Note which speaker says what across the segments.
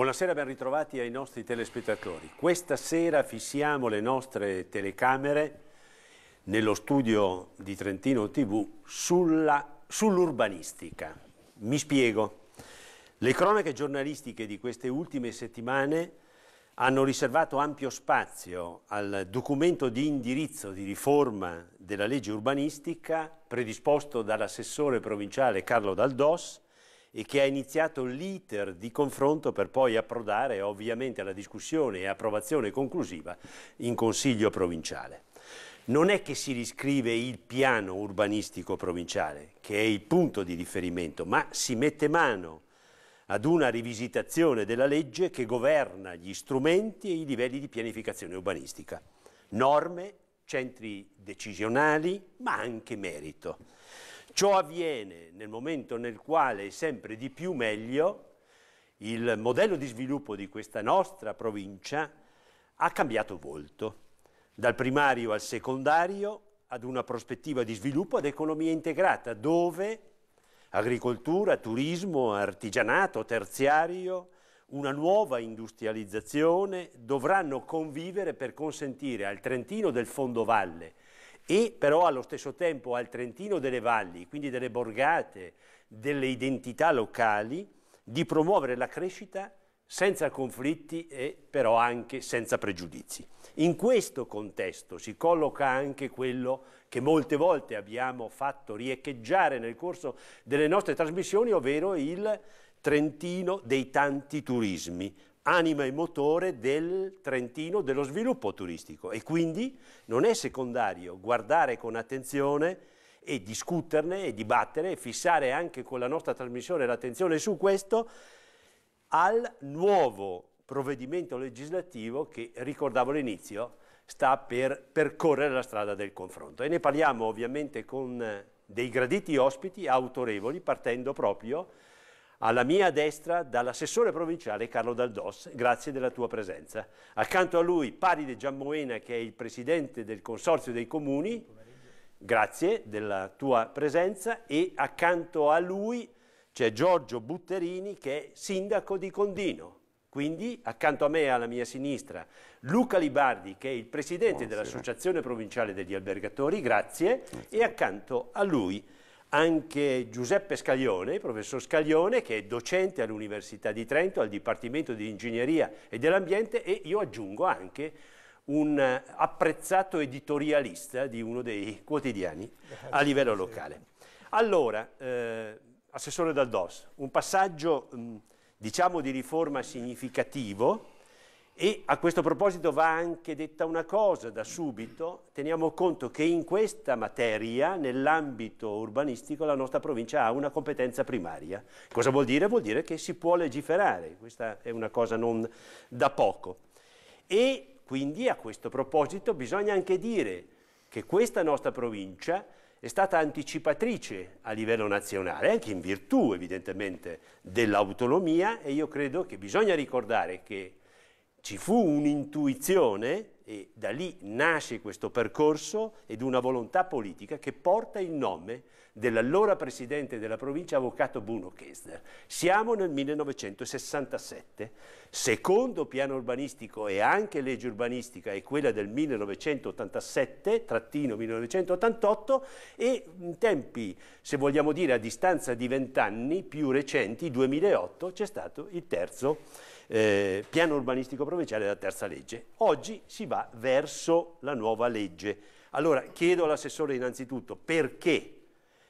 Speaker 1: Buonasera, ben ritrovati ai nostri telespettatori. Questa sera fissiamo le nostre telecamere nello studio di Trentino TV sull'urbanistica. Sull Mi spiego. Le cronache giornalistiche di queste ultime settimane hanno riservato ampio spazio al documento di indirizzo di riforma della legge urbanistica predisposto dall'assessore provinciale Carlo Daldos e che ha iniziato l'iter di confronto per poi approdare ovviamente alla discussione e approvazione conclusiva in Consiglio provinciale. Non è che si riscrive il piano urbanistico provinciale, che è il punto di riferimento, ma si mette mano ad una rivisitazione della legge che governa gli strumenti e i livelli di pianificazione urbanistica, norme, centri decisionali, ma anche merito. Ciò avviene nel momento nel quale sempre di più meglio il modello di sviluppo di questa nostra provincia ha cambiato volto, dal primario al secondario ad una prospettiva di sviluppo ad economia integrata, dove agricoltura, turismo, artigianato, terziario, una nuova industrializzazione dovranno convivere per consentire al Trentino del Fondo Valle, e però allo stesso tempo al Trentino delle valli, quindi delle borgate, delle identità locali, di promuovere la crescita senza conflitti e però anche senza pregiudizi. In questo contesto si colloca anche quello che molte volte abbiamo fatto riecheggiare nel corso delle nostre trasmissioni, ovvero il Trentino dei tanti turismi, anima e motore del Trentino, dello sviluppo turistico e quindi non è secondario guardare con attenzione e discuterne e dibattere e fissare anche con la nostra trasmissione l'attenzione su questo al nuovo provvedimento legislativo che, ricordavo all'inizio, sta per percorrere la strada del confronto. E ne parliamo ovviamente con dei graditi ospiti autorevoli partendo proprio alla mia destra dall'assessore provinciale Carlo Daldos, grazie della tua presenza. Accanto a lui Paride Giammoena che è il presidente del Consorzio dei Comuni, grazie della tua presenza e accanto a lui c'è Giorgio Butterini che è sindaco di Condino. Quindi accanto a me alla mia sinistra Luca Libardi che è il presidente dell'Associazione Provinciale degli Albergatori, grazie, grazie, e accanto a lui anche Giuseppe Scaglione, professor Scaglione, che è docente all'Università di Trento, al Dipartimento di Ingegneria e dell'Ambiente e io aggiungo anche un apprezzato editorialista di uno dei quotidiani a livello locale. Allora, eh, Assessore Daldos, un passaggio diciamo di riforma significativo e a questo proposito va anche detta una cosa da subito, teniamo conto che in questa materia, nell'ambito urbanistico, la nostra provincia ha una competenza primaria. Cosa vuol dire? Vuol dire che si può legiferare, questa è una cosa non da poco. E quindi a questo proposito bisogna anche dire che questa nostra provincia è stata anticipatrice a livello nazionale, anche in virtù evidentemente dell'autonomia e io credo che bisogna ricordare che ci fu un'intuizione e da lì nasce questo percorso ed una volontà politica che porta il nome dell'allora presidente della provincia, avvocato Bruno Kessler. Siamo nel 1967, secondo piano urbanistico e anche legge urbanistica è quella del 1987-1988 e in tempi, se vogliamo dire, a distanza di vent'anni, più recenti, 2008, c'è stato il terzo eh, piano urbanistico provinciale della terza legge. Oggi si va verso la nuova legge. Allora chiedo all'assessore innanzitutto perché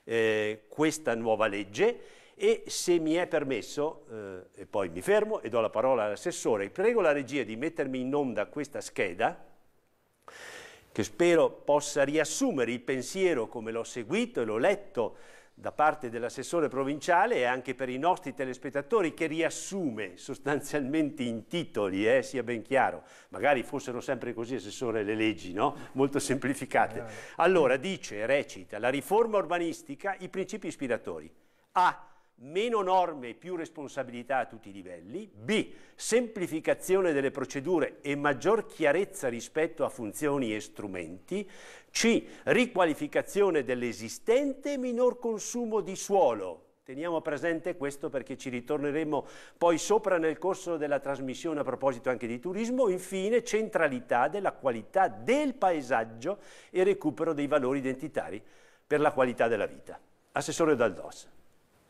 Speaker 1: eh, questa nuova legge e se mi è permesso, eh, e poi mi fermo e do la parola all'assessore, prego la regia di mettermi in onda questa scheda che spero possa riassumere il pensiero come l'ho seguito e l'ho letto da parte dell'assessore provinciale e anche per i nostri telespettatori che riassume sostanzialmente in titoli, eh, sia ben chiaro, magari fossero sempre così assessore le leggi, no? molto semplificate. Allora dice, recita, la riforma urbanistica, i principi ispiratori. A meno norme e più responsabilità a tutti i livelli, B, semplificazione delle procedure e maggior chiarezza rispetto a funzioni e strumenti, C, riqualificazione dell'esistente e minor consumo di suolo. Teniamo presente questo perché ci ritorneremo poi sopra nel corso della trasmissione a proposito anche di turismo. Infine, centralità della qualità del paesaggio e recupero dei valori identitari per la qualità della vita. Assessore Daldos.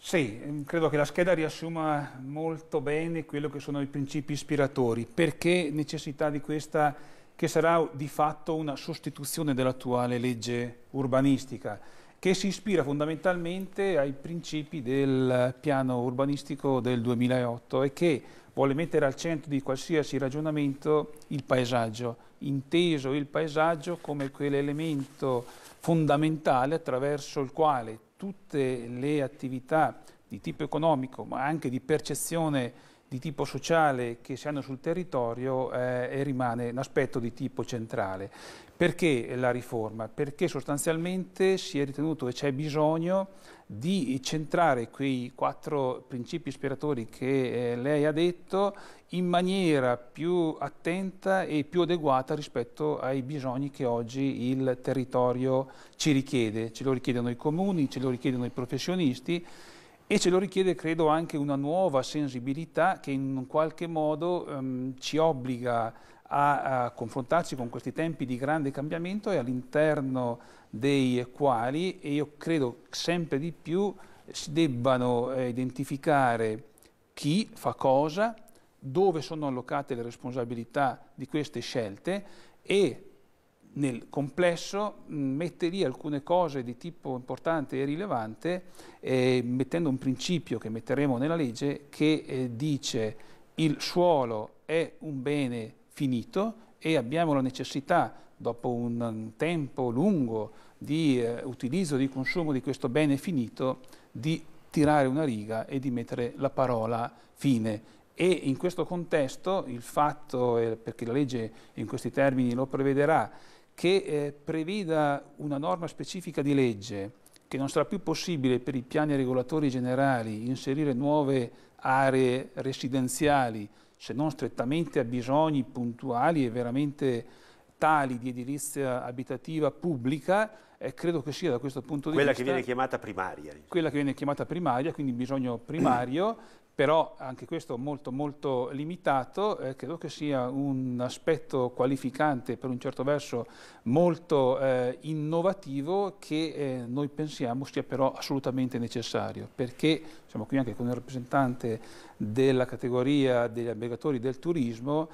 Speaker 2: Sì, ehm, credo che la scheda riassuma molto bene quello che sono i principi ispiratori, perché necessità di questa che sarà di fatto una sostituzione dell'attuale legge urbanistica, che si ispira fondamentalmente ai principi del piano urbanistico del 2008 e che vuole mettere al centro di qualsiasi ragionamento il paesaggio, inteso il paesaggio come quell'elemento fondamentale attraverso il quale tutte le attività di tipo economico ma anche di percezione di tipo sociale che si hanno sul territorio eh, e rimane un aspetto di tipo centrale. Perché la riforma? Perché sostanzialmente si è ritenuto che c'è bisogno di centrare quei quattro principi ispiratori che eh, lei ha detto in maniera più attenta e più adeguata rispetto ai bisogni che oggi il territorio ci richiede. Ce lo richiedono i comuni, ce lo richiedono i professionisti e ce lo richiede credo anche una nuova sensibilità che in qualche modo ehm, ci obbliga a, a, confrontarci con questi tempi di grande cambiamento e all'interno dei quali io credo sempre di più si debbano eh, identificare chi fa cosa, dove sono allocate le responsabilità di queste scelte e nel complesso mm, mette lì alcune cose di tipo importante e rilevante, eh, mettendo un principio che metteremo nella legge che eh, dice il suolo è un bene finito e abbiamo la necessità, dopo un tempo lungo di eh, utilizzo, di consumo di questo bene finito, di tirare una riga e di mettere la parola fine e in questo contesto il fatto, eh, perché la legge in questi termini lo prevederà, che eh, preveda una norma specifica di legge che non sarà più possibile per i piani regolatori generali inserire nuove aree residenziali se non strettamente a bisogni puntuali e veramente tali di edilizia abitativa pubblica, eh, credo che sia da questo punto quella di vista... Quella che viene
Speaker 1: chiamata primaria.
Speaker 2: Quella che viene chiamata primaria, quindi bisogno primario, però anche questo molto molto limitato, eh, credo che sia un aspetto qualificante per un certo verso molto eh, innovativo che eh, noi pensiamo sia però assolutamente necessario, perché siamo qui anche con il rappresentante della categoria degli albergatori del turismo,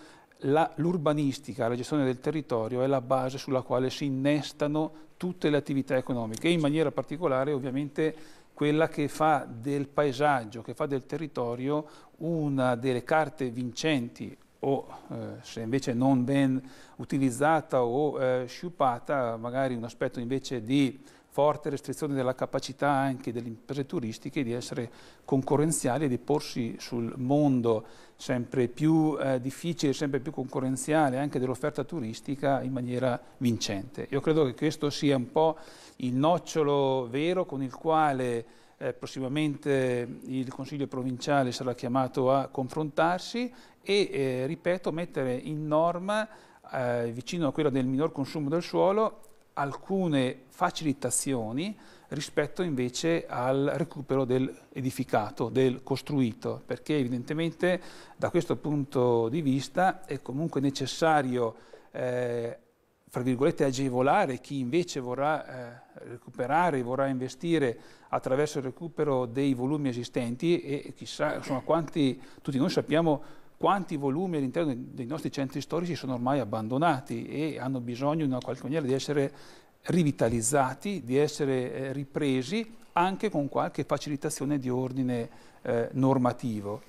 Speaker 2: l'urbanistica, la, la gestione del territorio è la base sulla quale si innestano tutte le attività economiche e in maniera particolare ovviamente quella che fa del paesaggio, che fa del territorio una delle carte vincenti o eh, se invece non ben utilizzata o eh, sciupata, magari un aspetto invece di forte restrizione della capacità anche delle imprese turistiche di essere concorrenziali e di porsi sul mondo sempre più eh, difficile, sempre più concorrenziale anche dell'offerta turistica in maniera vincente. Io credo che questo sia un po' il nocciolo vero con il quale eh, prossimamente il Consiglio provinciale sarà chiamato a confrontarsi e, eh, ripeto, mettere in norma, eh, vicino a quella del minor consumo del suolo, alcune facilitazioni rispetto invece al recupero dell'edificato, del costruito, perché evidentemente da questo punto di vista è comunque necessario eh, fra virgolette, agevolare chi invece vorrà eh, recuperare, vorrà investire attraverso il recupero dei volumi esistenti e chissà insomma, quanti, tutti noi sappiamo quanti volumi all'interno dei nostri centri storici sono ormai abbandonati e hanno bisogno in una qualche maniera di essere rivitalizzati, di essere eh, ripresi anche con qualche facilitazione di ordine eh, normativo.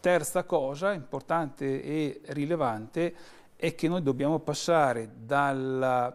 Speaker 2: Terza cosa importante e rilevante è che noi dobbiamo passare dalla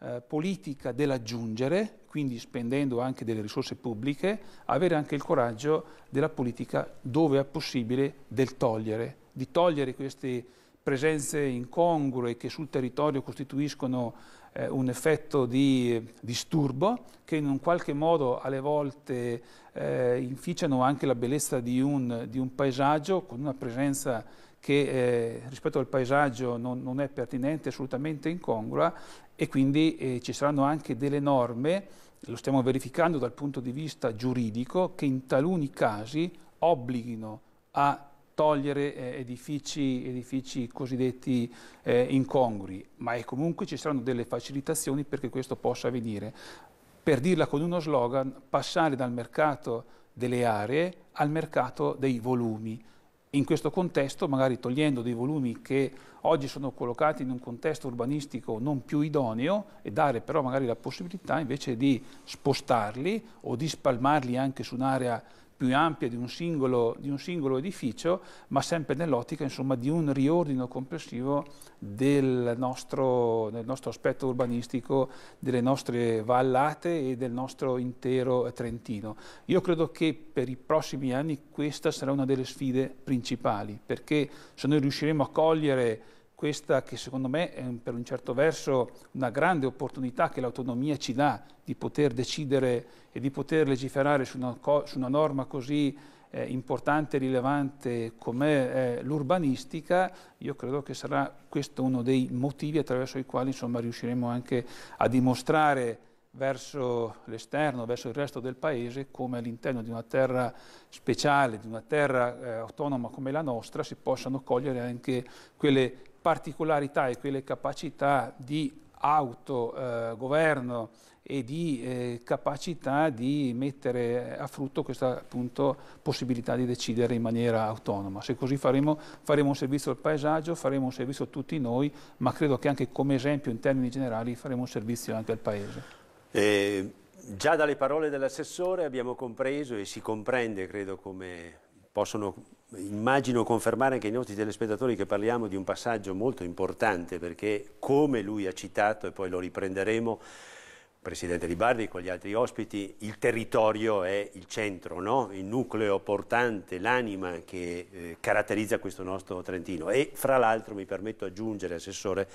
Speaker 2: eh, politica dell'aggiungere, quindi spendendo anche delle risorse pubbliche, avere anche il coraggio della politica dove è possibile del togliere, di togliere queste presenze incongrue che sul territorio costituiscono eh, un effetto di disturbo che in un qualche modo alle volte eh, inficiano anche la bellezza di un, di un paesaggio con una presenza che eh, rispetto al paesaggio non, non, è pertinente, assolutamente incongrua e quindi eh, ci saranno anche delle norme, lo stiamo verificando dal punto di vista giuridico, che in taluni casi obblighino a togliere eh, edifici, edifici, cosiddetti eh, incongrui, ma comunque ci saranno delle facilitazioni perché questo possa avvenire. Per dirla con uno slogan, passare dal mercato delle aree al mercato dei volumi. In questo contesto, magari togliendo dei volumi che oggi sono collocati in un contesto urbanistico non più idoneo e dare però magari la possibilità invece di spostarli o di spalmarli anche su un'area più ampia di un singolo, di un singolo edificio, ma sempre nell'ottica di un riordino complessivo del nostro, del nostro, aspetto urbanistico, delle nostre vallate e del nostro intero Trentino. Io credo che per i prossimi anni questa sarà una delle sfide principali, perché se noi riusciremo a cogliere questa che secondo me è per un certo verso una grande opportunità che l'autonomia ci dà di poter decidere e di poter legiferare su una, su una norma così eh, importante e rilevante come eh, l'urbanistica, io credo che sarà questo uno dei motivi attraverso i quali insomma, riusciremo anche a dimostrare verso l'esterno, verso il resto del paese, come all'interno di una terra speciale, di una terra eh, autonoma come la nostra, si possano cogliere anche quelle particolarità e quelle capacità di autogoverno eh, e di eh, capacità di mettere a frutto questa appunto, possibilità di decidere in maniera autonoma. Se così faremo, faremo un servizio al paesaggio, faremo un servizio a tutti noi, ma credo che anche come esempio in termini generali faremo un servizio anche al paese.
Speaker 1: Eh, già dalle parole dell'assessore abbiamo compreso e si comprende, credo, come possono
Speaker 2: immagino confermare anche ai
Speaker 1: nostri telespettatori che parliamo di un passaggio molto importante perché come lui ha citato e poi lo riprenderemo Presidente Di Bardi, con gli altri ospiti, il territorio è il centro, no? il nucleo portante, l'anima che eh, caratterizza questo nostro Trentino e fra l'altro mi permetto di aggiungere, Assessore,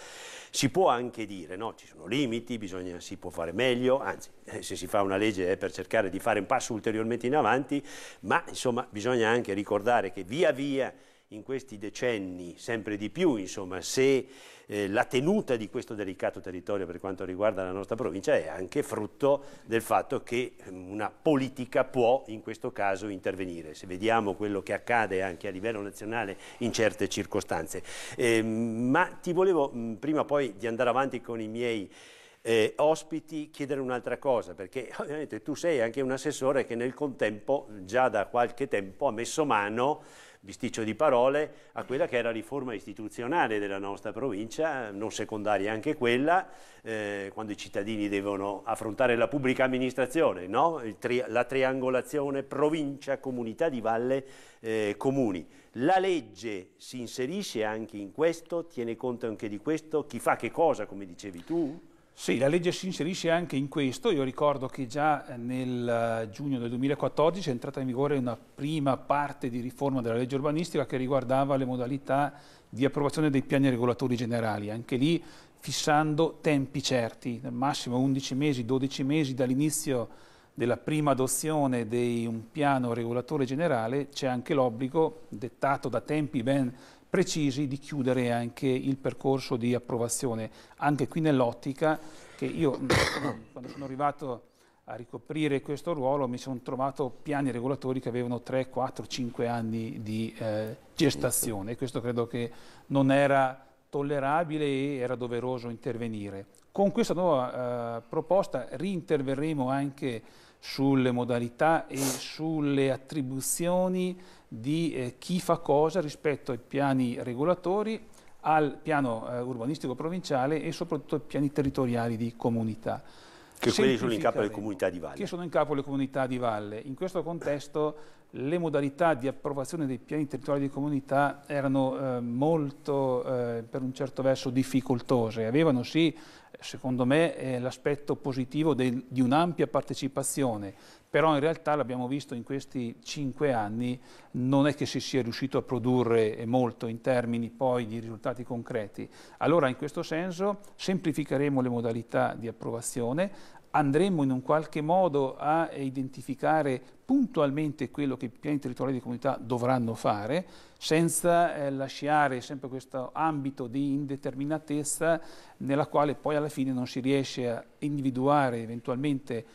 Speaker 1: si può anche dire, no? ci sono limiti, bisogna, si può fare meglio, anzi eh, se si fa una legge è per cercare di fare un passo ulteriormente in avanti, ma insomma bisogna anche ricordare che via via in questi decenni sempre di più, insomma, se eh, la tenuta di questo delicato territorio per quanto riguarda la nostra provincia è anche frutto del fatto che mm, una politica può in questo caso intervenire. Se vediamo quello che accade anche a livello nazionale in certe circostanze. Eh, ma ti volevo, mh, mm, prima poi di andare avanti con i miei... Eh, ospiti chiedere un'altra cosa, perché ovviamente tu sei anche un assessore che nel contempo, già da qualche tempo, ha messo mano bisticcio di parole, a quella che era la riforma istituzionale della nostra provincia, non secondaria anche quella, eh, quando i cittadini devono affrontare la pubblica amministrazione, no? tri la triangolazione provincia, comunità di valle, eh, comuni. La legge si inserisce anche in questo, tiene conto anche di questo, chi fa che cosa, come dicevi tu?
Speaker 2: Sì, la legge si inserisce anche in questo, io ricordo che già eh, nel eh, giugno del 2014 è entrata in vigore una prima parte di riforma della legge urbanistica che riguardava le modalità di approvazione dei piani regolatori generali, anche lì fissando tempi certi, al massimo 11 mesi, 12 mesi dall'inizio della prima adozione di un piano regolatore generale c'è anche l'obbligo, dettato da tempi ben precisi di chiudere anche il percorso di approvazione, anche qui nell'ottica che io mm, quando sono arrivato a ricoprire questo ruolo mi sono trovato piani regolatori che avevano 3, 4, 5 anni di eh, gestazione. Questo credo che non era tollerabile e era doveroso intervenire. Con questa nuova eh, proposta riinterverremo anche sulle modalità e sulle attribuzioni di eh, chi fa cosa rispetto ai piani regolatori, al piano eh, urbanistico provinciale e soprattutto ai piani territoriali di comunità. Che quelli sono in capo alle comunità di valle. Che sono in capo alle comunità di valle. In questo contesto le modalità di approvazione dei piani territoriali di comunità erano eh, molto, eh, per un certo verso, difficoltose. Avevano sì, secondo me, eh, l'aspetto positivo del, di un'ampia partecipazione, però in realtà, l'abbiamo visto in questi cinque anni, non è che si sia riuscito a produrre eh, molto in termini poi di risultati concreti. Allora, in questo senso, semplificheremo le modalità di approvazione, andremo in un qualche modo a identificare puntualmente quello che i piani territoriali di comunità dovranno fare, senza eh, lasciare sempre questo ambito di indeterminatezza nella quale poi alla fine non si riesce a individuare eventualmente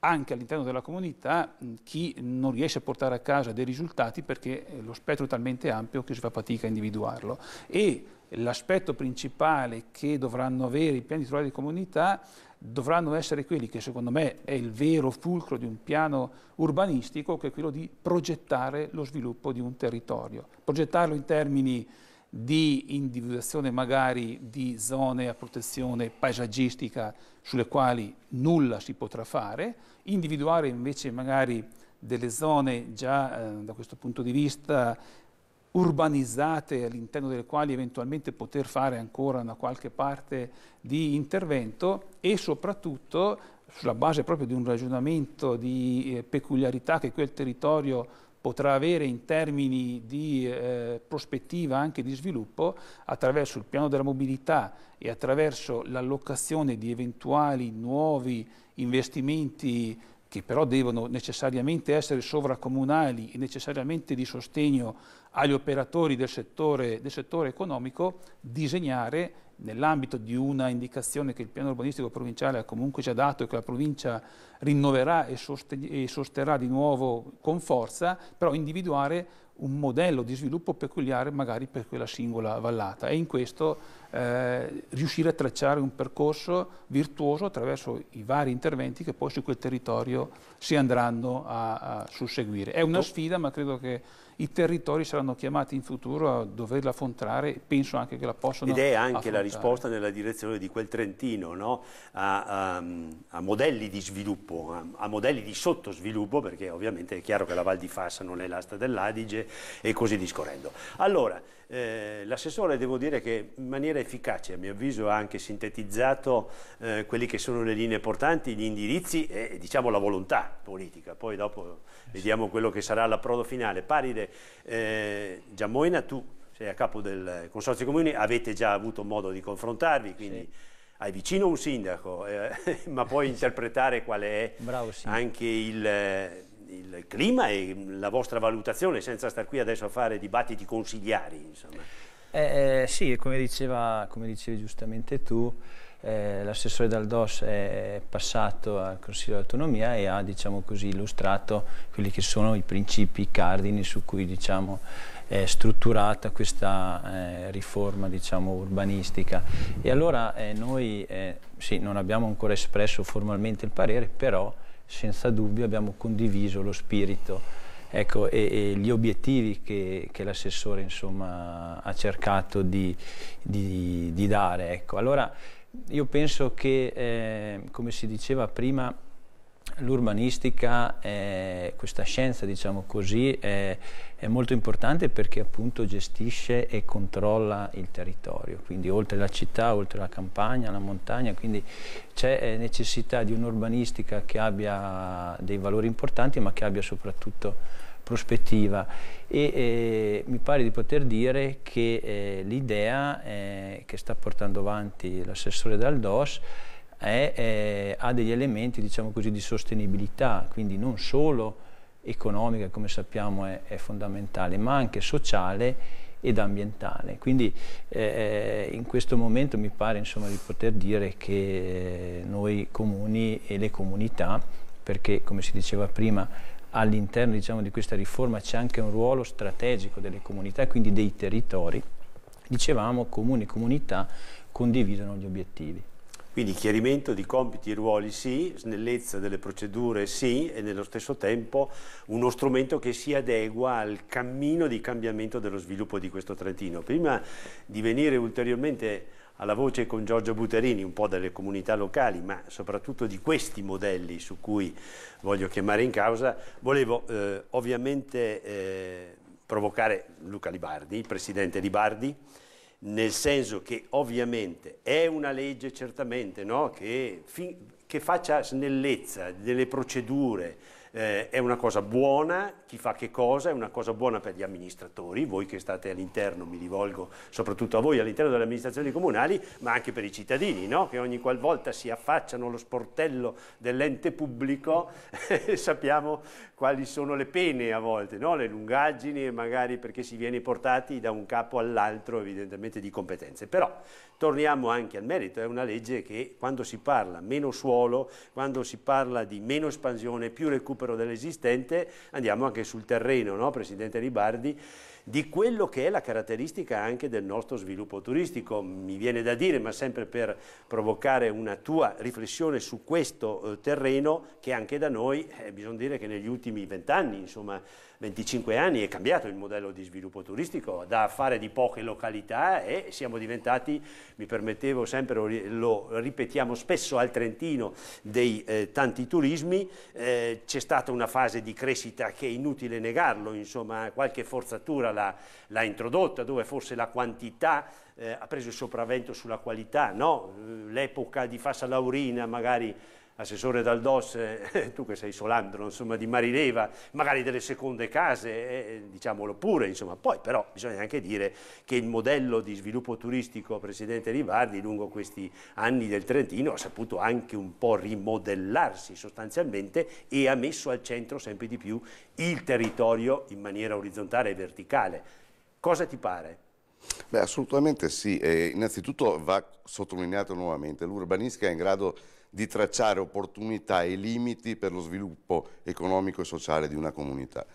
Speaker 2: anche all'interno della comunità chi non riesce a portare a casa dei risultati perché eh, lo spettro è talmente ampio che si fa fatica a individuarlo. E l'aspetto principale che dovranno avere i piani territoriali di comunità dovranno essere quelli che secondo me è il vero fulcro di un piano urbanistico, che è quello di progettare lo sviluppo di un territorio. Progettarlo in termini di individuazione magari di zone a protezione paesaggistica sulle quali nulla si potrà fare, individuare invece magari delle zone già eh, da questo punto di vista urbanizzate all'interno delle quali eventualmente poter fare ancora una qualche parte di intervento e soprattutto sulla base proprio di un ragionamento di eh, peculiarità che quel territorio potrà avere in termini di eh, prospettiva anche di sviluppo attraverso il piano della mobilità e attraverso l'allocazione di eventuali nuovi investimenti che però devono necessariamente essere sovracomunali e necessariamente di sostegno agli operatori del settore, del settore economico disegnare nell'ambito di una indicazione che il piano urbanistico provinciale ha comunque già dato e che la provincia rinnoverà e, e sosterrà di nuovo con forza, però individuare un modello di sviluppo peculiare magari per quella singola vallata e in questo eh, riuscire a tracciare un percorso virtuoso attraverso i vari interventi che poi su quel territorio si andranno a, a susseguire. È una ecco. sfida ma credo che i territori saranno chiamati in futuro a doverla affrontare e penso anche che la possano affrontare. Ed è anche affrontare. la risposta
Speaker 1: nella direzione di quel Trentino, no? a, a, a, modelli di sviluppo, a, a, modelli di sottosviluppo, perché ovviamente è chiaro che la Val di Fassa non è l'asta dell'Adige e così discorrendo. Allora, eh, l'assessore devo dire che in maniera efficace, a mio avviso, ha anche sintetizzato eh, quelle che sono le linee portanti, gli indirizzi e diciamo la volontà politica. Poi dopo vediamo quello che sarà l'approdo finale. Paride, eh, Giammoina, tu sei a capo del Consorzio Comuni, avete già avuto modo di confrontarvi, quindi... Sì hai vicino un sindaco, eh, ma puoi interpretare qual è Bravo, sì. anche il, il clima e la vostra valutazione, senza star qui adesso a fare dibattiti consigliari.
Speaker 3: Eh, eh, sì, come, diceva, come, dicevi giustamente tu, eh, l'assessore Daldos è passato al Consiglio d'Autonomia e ha diciamo così, illustrato quelli che sono i principi cardini su cui diciamo, è strutturata questa eh, riforma diciamo, urbanistica. E allora eh, noi eh, sì, non abbiamo ancora espresso formalmente il parere, però senza dubbio abbiamo condiviso lo spirito ecco, e, e, gli obiettivi che, che l'assessore ha cercato di, di, di dare. Ecco. Allora io penso che, eh, come si diceva prima, l'urbanistica, eh, questa scienza diciamo così, è, è, molto importante perché appunto gestisce e controlla il territorio, quindi oltre la città, oltre la campagna, la montagna, quindi c'è eh, necessità di un'urbanistica che abbia dei valori importanti ma che abbia soprattutto prospettiva e eh, mi pare di poter dire che eh, l'idea eh, che sta portando avanti l'assessore Daldos è, è, ha degli elementi diciamo così, di sostenibilità, quindi non solo economica, come sappiamo è, è fondamentale, ma anche sociale ed ambientale. Quindi eh, eh, in questo momento mi pare insomma, di poter dire che noi comuni e le comunità, perché come si diceva prima, all'interno diciamo, di questa riforma c'è anche un ruolo strategico delle comunità, quindi dei territori, dicevamo comuni e comunità condividono gli obiettivi.
Speaker 1: Quindi chiarimento di compiti e ruoli sì, snellezza delle procedure sì e nello stesso tempo uno strumento che si adegua al cammino di cambiamento dello sviluppo di questo Trentino. Prima di venire ulteriormente alla voce con Giorgio Buterini un po' delle comunità locali, ma soprattutto di questi modelli su cui voglio chiamare in causa, volevo eh, ovviamente eh, provocare Luca Libardi, il presidente Libardi, nel senso che ovviamente è una legge certamente no? che, che faccia snellezza delle procedure, eh, è una cosa buona, chi fa che cosa, è una cosa buona per gli amministratori, voi che state all'interno, mi rivolgo soprattutto a voi all'interno delle amministrazioni comunali, ma anche per i cittadini, no? che ogni qualvolta si affacciano allo sportello dell'ente pubblico eh, sappiamo quali sono le pene a volte, no? le lungaggini e magari perché si viene portati da un capo all'altro evidentemente di competenze. Però torniamo anche al merito, è una legge che quando si parla meno suolo, quando si parla di meno espansione, più recupero, recupero dell'esistente, andiamo anche sul terreno, no, Presidente Ribardi, di quello che è la caratteristica anche del nostro sviluppo turistico. Mi viene da dire, ma sempre per provocare una tua riflessione su questo eh, terreno, che anche da noi, eh, bisogna dire che negli ultimi vent'anni, insomma, 25 anni è cambiato il modello di sviluppo turistico, da fare di poche località e siamo diventati, mi permettevo sempre, lo ripetiamo spesso al Trentino, dei eh, tanti turismi, eh, c'è stata una fase di crescita che è inutile negarlo, insomma qualche forzatura l'ha introdotta, dove forse la quantità eh, ha preso il sopravvento sulla qualità, no? l'epoca di Fassa Laurina magari assessore d'Aldos, eh, tu che sei solandro insomma, di Marineva, magari delle seconde case, eh, diciamolo pure, insomma. poi però bisogna anche dire che il modello di sviluppo turistico Presidente Rivardi lungo questi anni del Trentino ha saputo anche un po' rimodellarsi sostanzialmente e ha messo al centro sempre di più il territorio in maniera orizzontale e verticale. Cosa ti pare?
Speaker 4: Beh, assolutamente sì, eh, innanzitutto va sottolineato nuovamente, l'urbanistica è in grado di tracciare opportunità e limiti per lo sviluppo economico e sociale di una comunità.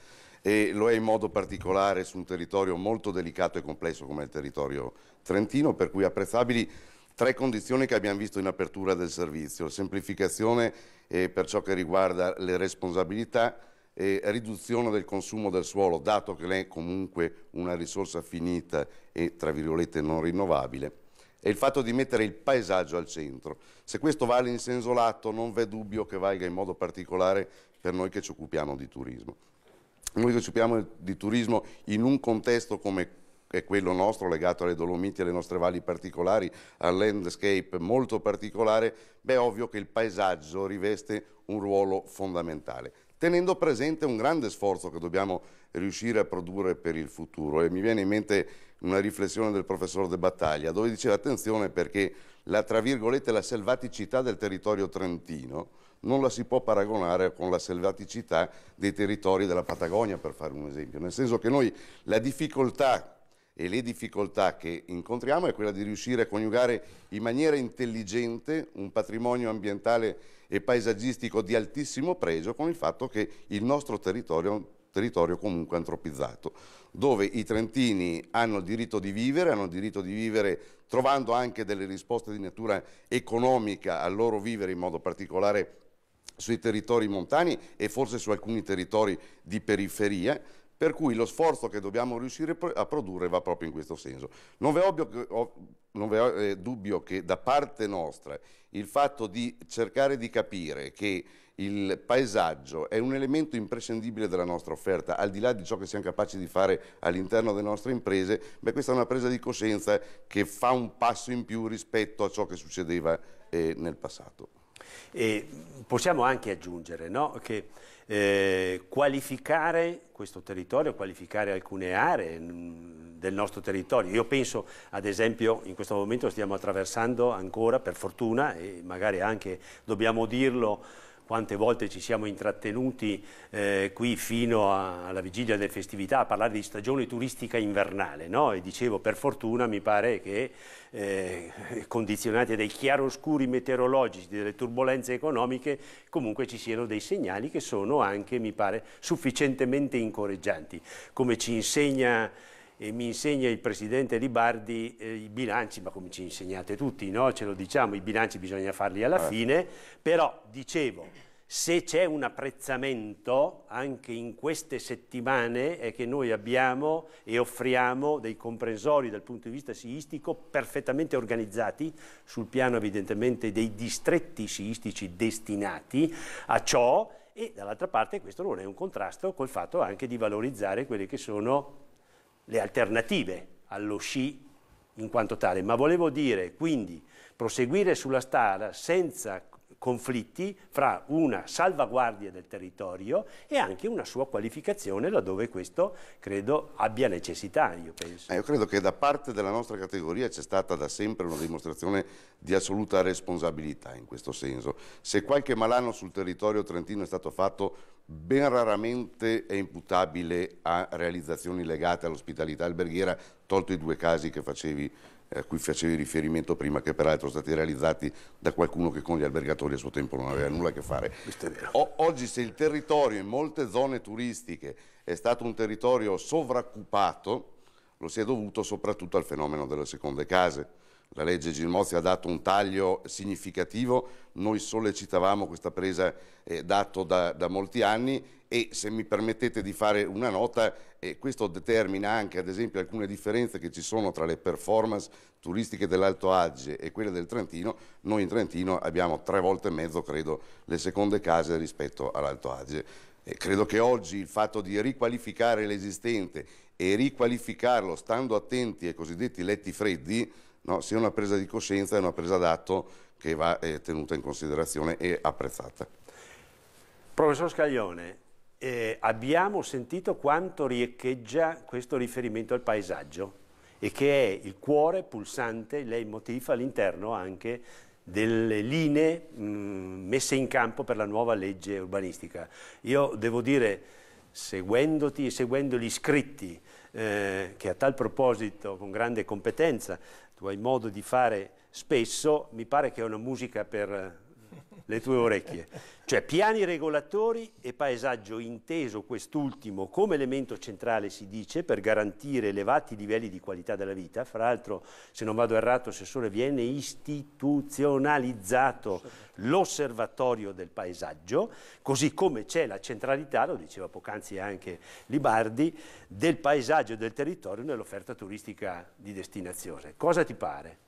Speaker 4: E lo è in modo particolare su un territorio molto delicato e complesso come il territorio trentino, per cui apprezzabili tre condizioni che abbiamo visto in apertura del servizio, semplificazione eh, per ciò che riguarda le responsabilità, eh, riduzione del consumo del suolo, dato che è comunque una risorsa finita e tra virgolette non rinnovabile, è il fatto di mettere il paesaggio al centro. Se questo vale in senso lato non v'è dubbio che valga in modo particolare per noi che ci occupiamo di turismo. Noi che ci occupiamo di turismo in un contesto come è quello nostro legato alle Dolomiti, alle nostre valli particolari, al landscape molto particolare, beh è ovvio che il paesaggio riveste un ruolo fondamentale tenendo presente un grande sforzo che dobbiamo riuscire a produrre per il futuro e mi viene in mente una riflessione del professor De Battaglia, dove diceva attenzione perché la, tra virgolette, la selvaticità del territorio trentino non la si può paragonare con la selvaticità dei territori della Patagonia, per fare un esempio, nel senso che noi la difficoltà e le difficoltà che incontriamo è quella di riuscire a coniugare in maniera intelligente un patrimonio ambientale e paesaggistico di altissimo pregio con il fatto che il nostro territorio territorio comunque antropizzato, dove i trentini hanno il diritto di vivere, hanno il diritto di vivere trovando anche delle risposte di natura economica al loro vivere in modo particolare sui territori montani e forse su alcuni territori di periferia, per cui lo sforzo che dobbiamo riuscire a produrre va proprio in questo senso. Non vi è dubbio che da parte nostra il fatto di cercare di capire che il paesaggio è un elemento imprescindibile della nostra offerta, al di là di ciò che siamo capaci di fare all'interno delle nostre imprese, beh, questa è una presa di coscienza che fa un passo in più rispetto a ciò che succedeva eh, nel passato.
Speaker 1: E possiamo anche aggiungere no, che eh, qualificare questo territorio, qualificare alcune aree mm, del nostro territorio. Io penso ad esempio in questo momento stiamo attraversando ancora, per fortuna, e magari anche dobbiamo dirlo, quante volte ci siamo intrattenuti eh, qui fino a, alla vigilia delle festività a parlare di stagione turistica invernale no? e dicevo per fortuna mi pare che eh, condizionati dai chiaroscuri meteorologici, delle turbulenze economiche, comunque ci siano dei segnali che sono anche mi pare sufficientemente incoraggianti. Come ci insegna e mi insegna il presidente Ribardi eh, i bilanci, ma come ci insegnate tutti, no? ce lo diciamo, i bilanci bisogna farli alla eh. fine, però dicevo, se c'è un apprezzamento anche in queste settimane è che noi abbiamo e offriamo dei comprensori dal punto di vista siistico perfettamente organizzati sul piano evidentemente dei distretti siistici destinati a ciò e dall'altra parte questo non è un contrasto col fatto anche di valorizzare quelle che sono le alternative allo sci in quanto tale, ma volevo dire quindi proseguire sulla strada senza conflitti fra una salvaguardia del territorio e anche una sua
Speaker 4: qualificazione laddove questo credo abbia necessità, io penso. Eh, io credo che da parte della nostra categoria c'è stata da sempre una dimostrazione di assoluta responsabilità in questo senso. Se qualche malanno sul territorio trentino è stato fatto ben raramente è imputabile a realizzazioni legate all'ospitalità alberghiera, tolto i due casi che facevi a cui facevi riferimento prima, che peraltro sono stati realizzati da qualcuno che con gli albergatori a suo tempo non aveva nulla a che fare. O oggi se il territorio in molte zone turistiche è stato un territorio sovraccupato, lo si è dovuto soprattutto al fenomeno delle seconde case. La legge Gilmozzi ha dato un taglio significativo, noi sollecitavamo questa presa eh, dato da, da molti anni e se mi permettete di fare una nota, eh, questo determina anche ad esempio alcune differenze che ci sono tra le performance turistiche dell'Alto Adige e quelle del Trentino, noi in Trentino abbiamo tre volte e mezzo credo le seconde case rispetto all'Alto Adige. Eh, credo che oggi il fatto di riqualificare l'esistente e riqualificarlo stando attenti ai cosiddetti letti freddi no, sia una presa di coscienza e una presa d'atto che va eh, tenuta in considerazione e apprezzata. Professor Scaglione, eh,
Speaker 1: abbiamo sentito quanto riecheggia questo riferimento al paesaggio e che è il cuore pulsante, leitmotiv all'interno anche delle linee mh, mm, messe in campo per la nuova legge urbanistica. Io devo dire, seguendoti e seguendo gli iscritti, eh, che a tal proposito con grande competenza tu hai modo di fare spesso, mi pare che è una musica per le tue orecchie. Cioè piani regolatori e paesaggio inteso quest'ultimo come elemento centrale si dice per garantire elevati livelli di qualità della vita, fra l'altro se non vado errato Assessore viene istituzionalizzato l'osservatorio del paesaggio, così come c'è la centralità, lo diceva poc'anzi anche Libardi, del paesaggio e del territorio nell'offerta turistica di destinazione.
Speaker 5: Cosa ti pare?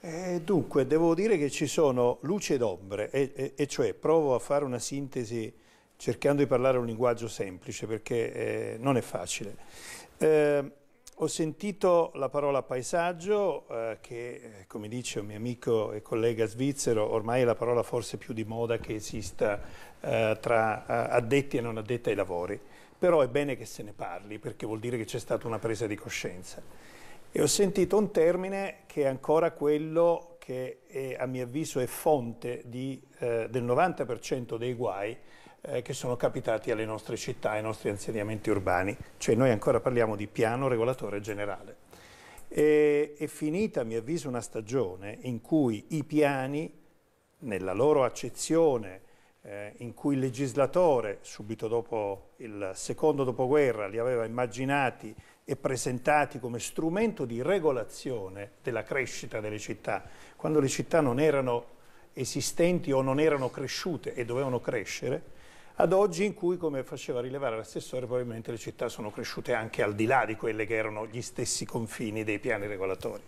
Speaker 5: Eh, dunque, devo dire che ci sono luce ed ombre, e, e, e, cioè provo a fare una sintesi cercando di parlare un linguaggio semplice perché eh, non è facile. Eh, ho sentito la parola paesaggio eh, che, eh, come dice un mio amico e collega svizzero, ormai è la parola forse più di moda che esista eh, tra addetti e non addetti ai lavori, però è bene che se ne parli perché vuol dire che c'è stata una presa di coscienza. E ho sentito un termine che è ancora quello che è, a mio avviso è fonte di, eh, del 90% dei guai eh, che sono capitati alle nostre città, ai nostri insediamenti urbani. Cioè noi ancora parliamo di piano regolatore generale. E, è finita, a mio avviso, una stagione in cui i piani, nella loro accezione, eh, in cui il legislatore, subito dopo il secondo dopoguerra, li aveva immaginati e presentati come strumento di regolazione della crescita delle città, quando le città non erano esistenti o non erano cresciute e dovevano crescere, ad oggi in cui, come faceva rilevare l'assessore, probabilmente le città sono cresciute anche al di là di quelli che erano gli stessi confini dei piani regolatori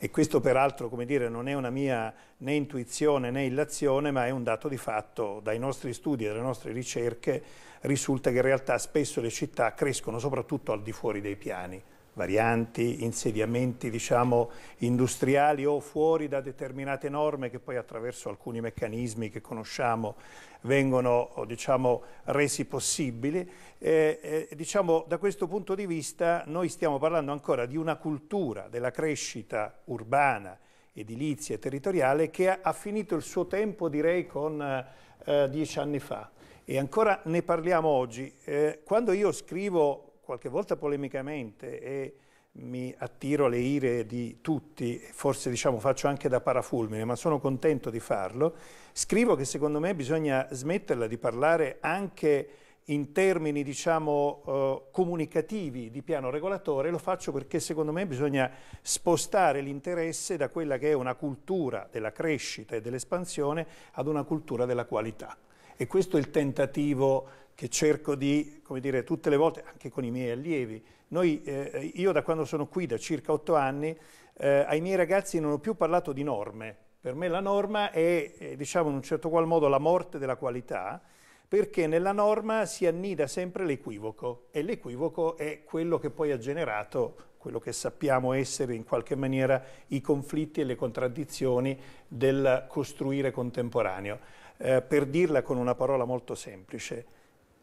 Speaker 5: e questo peraltro come dire, non è una mia né intuizione né illazione ma è un dato di fatto dai nostri studi e dalle nostre ricerche risulta che in realtà spesso le città crescono soprattutto al di fuori dei piani varianti, insediamenti diciamo, industriali o fuori da determinate norme che poi attraverso alcuni meccanismi che conosciamo vengono diciamo, resi possibili. Eh, eh, diciamo, da questo punto di vista noi stiamo parlando ancora di una cultura della crescita urbana, edilizia e territoriale che ha, ha finito il suo tempo direi con eh, dieci anni fa e ancora ne parliamo oggi. Eh, quando io scrivo qualche volta polemicamente e mi attiro alle ire di tutti, forse diciamo faccio anche da parafulmine, ma sono contento di farlo, scrivo che secondo me bisogna smetterla di parlare anche in termini diciamo eh, comunicativi di piano regolatore, lo faccio perché secondo me bisogna spostare l'interesse da quella che è una cultura della crescita e dell'espansione ad una cultura della qualità. E questo è il tentativo che cerco di, come dire, tutte le volte, anche con i miei allievi. Noi, eh, io da quando sono qui, da circa otto anni, eh, ai miei ragazzi non ho più parlato di norme. Per me la norma è, eh, diciamo in un certo qual modo, la morte della qualità, perché nella norma si annida sempre l'equivoco e l'equivoco è quello che poi ha generato quello che sappiamo essere in qualche maniera i conflitti e le contraddizioni del costruire contemporaneo. Eh, per dirla con una parola molto semplice,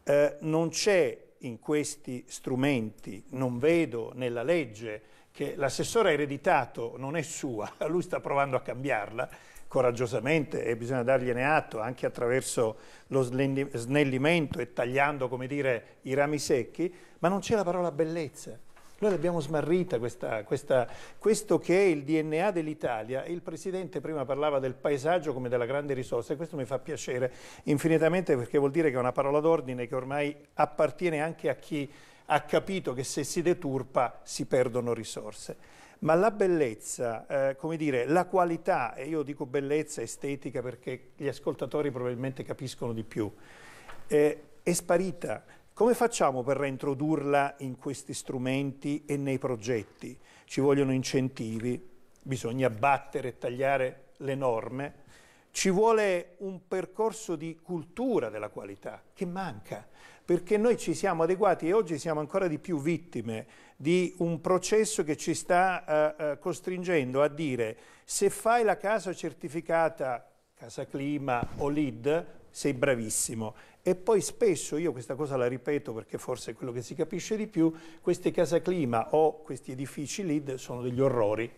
Speaker 5: eh, non c'è in questi strumenti, non vedo nella legge che l'assessore ha ereditato non è sua, lui sta provando a cambiarla coraggiosamente e bisogna dargliene atto anche attraverso lo snellimento e tagliando come dire, i rami secchi, ma non c'è la parola bellezza. Noi l'abbiamo smarrita questa, questa, questo che è il DNA dell'Italia. Il Presidente prima parlava del paesaggio come della grande risorsa e questo mi fa piacere infinitamente perché vuol dire che è una parola d'ordine che ormai appartiene anche a chi ha capito che se si deturpa si perdono risorse ma la bellezza, eh, come dire, la qualità, e io dico bellezza estetica perché gli ascoltatori probabilmente capiscono di più, eh, è sparita. Come facciamo per reintrodurla in questi strumenti e nei progetti? Ci vogliono incentivi, bisogna battere e tagliare le norme, ci vuole un percorso di cultura della qualità che manca, perché noi ci siamo adeguati e oggi siamo ancora di più vittime di un processo che ci sta eh, eh costringendo a dire se fai la casa certificata, casa clima o LID, sei bravissimo e poi spesso, io questa cosa la ripeto perché forse è quello che si capisce di più, queste clima o questi edifici LID sono degli orrori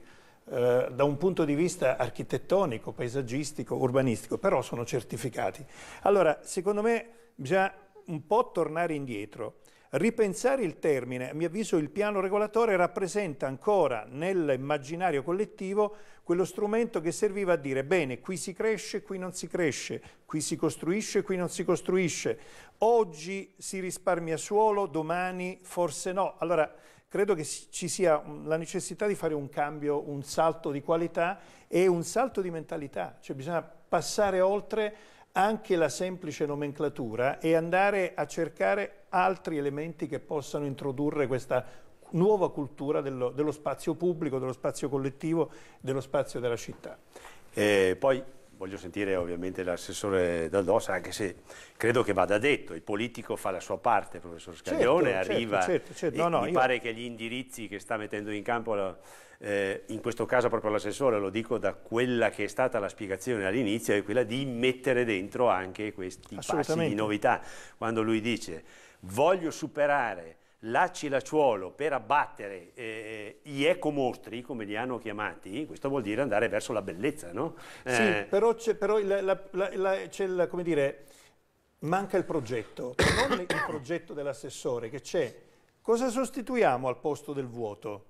Speaker 5: eh, da un punto di vista architettonico, paesaggistico, urbanistico, però sono certificati. Allora, secondo me bisogna un po' tornare indietro Ripensare il termine, a mio avviso il piano regolatore rappresenta ancora nell'immaginario collettivo quello strumento che serviva a dire bene, qui si cresce, qui non si cresce, qui si costruisce, qui non si costruisce, oggi si risparmia suolo, domani forse no. Allora, credo che ci sia la necessità di fare un cambio, un salto di qualità e un salto di mentalità, cioè bisogna passare oltre anche la semplice nomenclatura e andare a cercare altri elementi che possano introdurre questa nuova cultura dello, dello spazio pubblico, dello spazio collettivo, dello spazio della città.
Speaker 1: E eh, poi Voglio sentire ovviamente l'assessore Daldossa, anche se credo che vada detto, il politico fa la sua parte, professor certo, Scaglione, certo, arriva, certo, certo, certo. no, no, mi io... pare che gli indirizzi che sta mettendo in campo, eh, in questo caso proprio l'assessore, lo dico da quella che è stata la spiegazione all'inizio, è quella di mettere dentro anche questi passi di novità. Quando lui dice voglio superare Lacci Lacciuolo per abbattere eh, gli ecomostri, come li hanno chiamati, questo vuol dire andare verso la bellezza, no? Eh. Sì,
Speaker 5: però c'è come dire, manca il progetto, non il progetto dell'assessore che c'è. Cosa sostituiamo al posto del vuoto?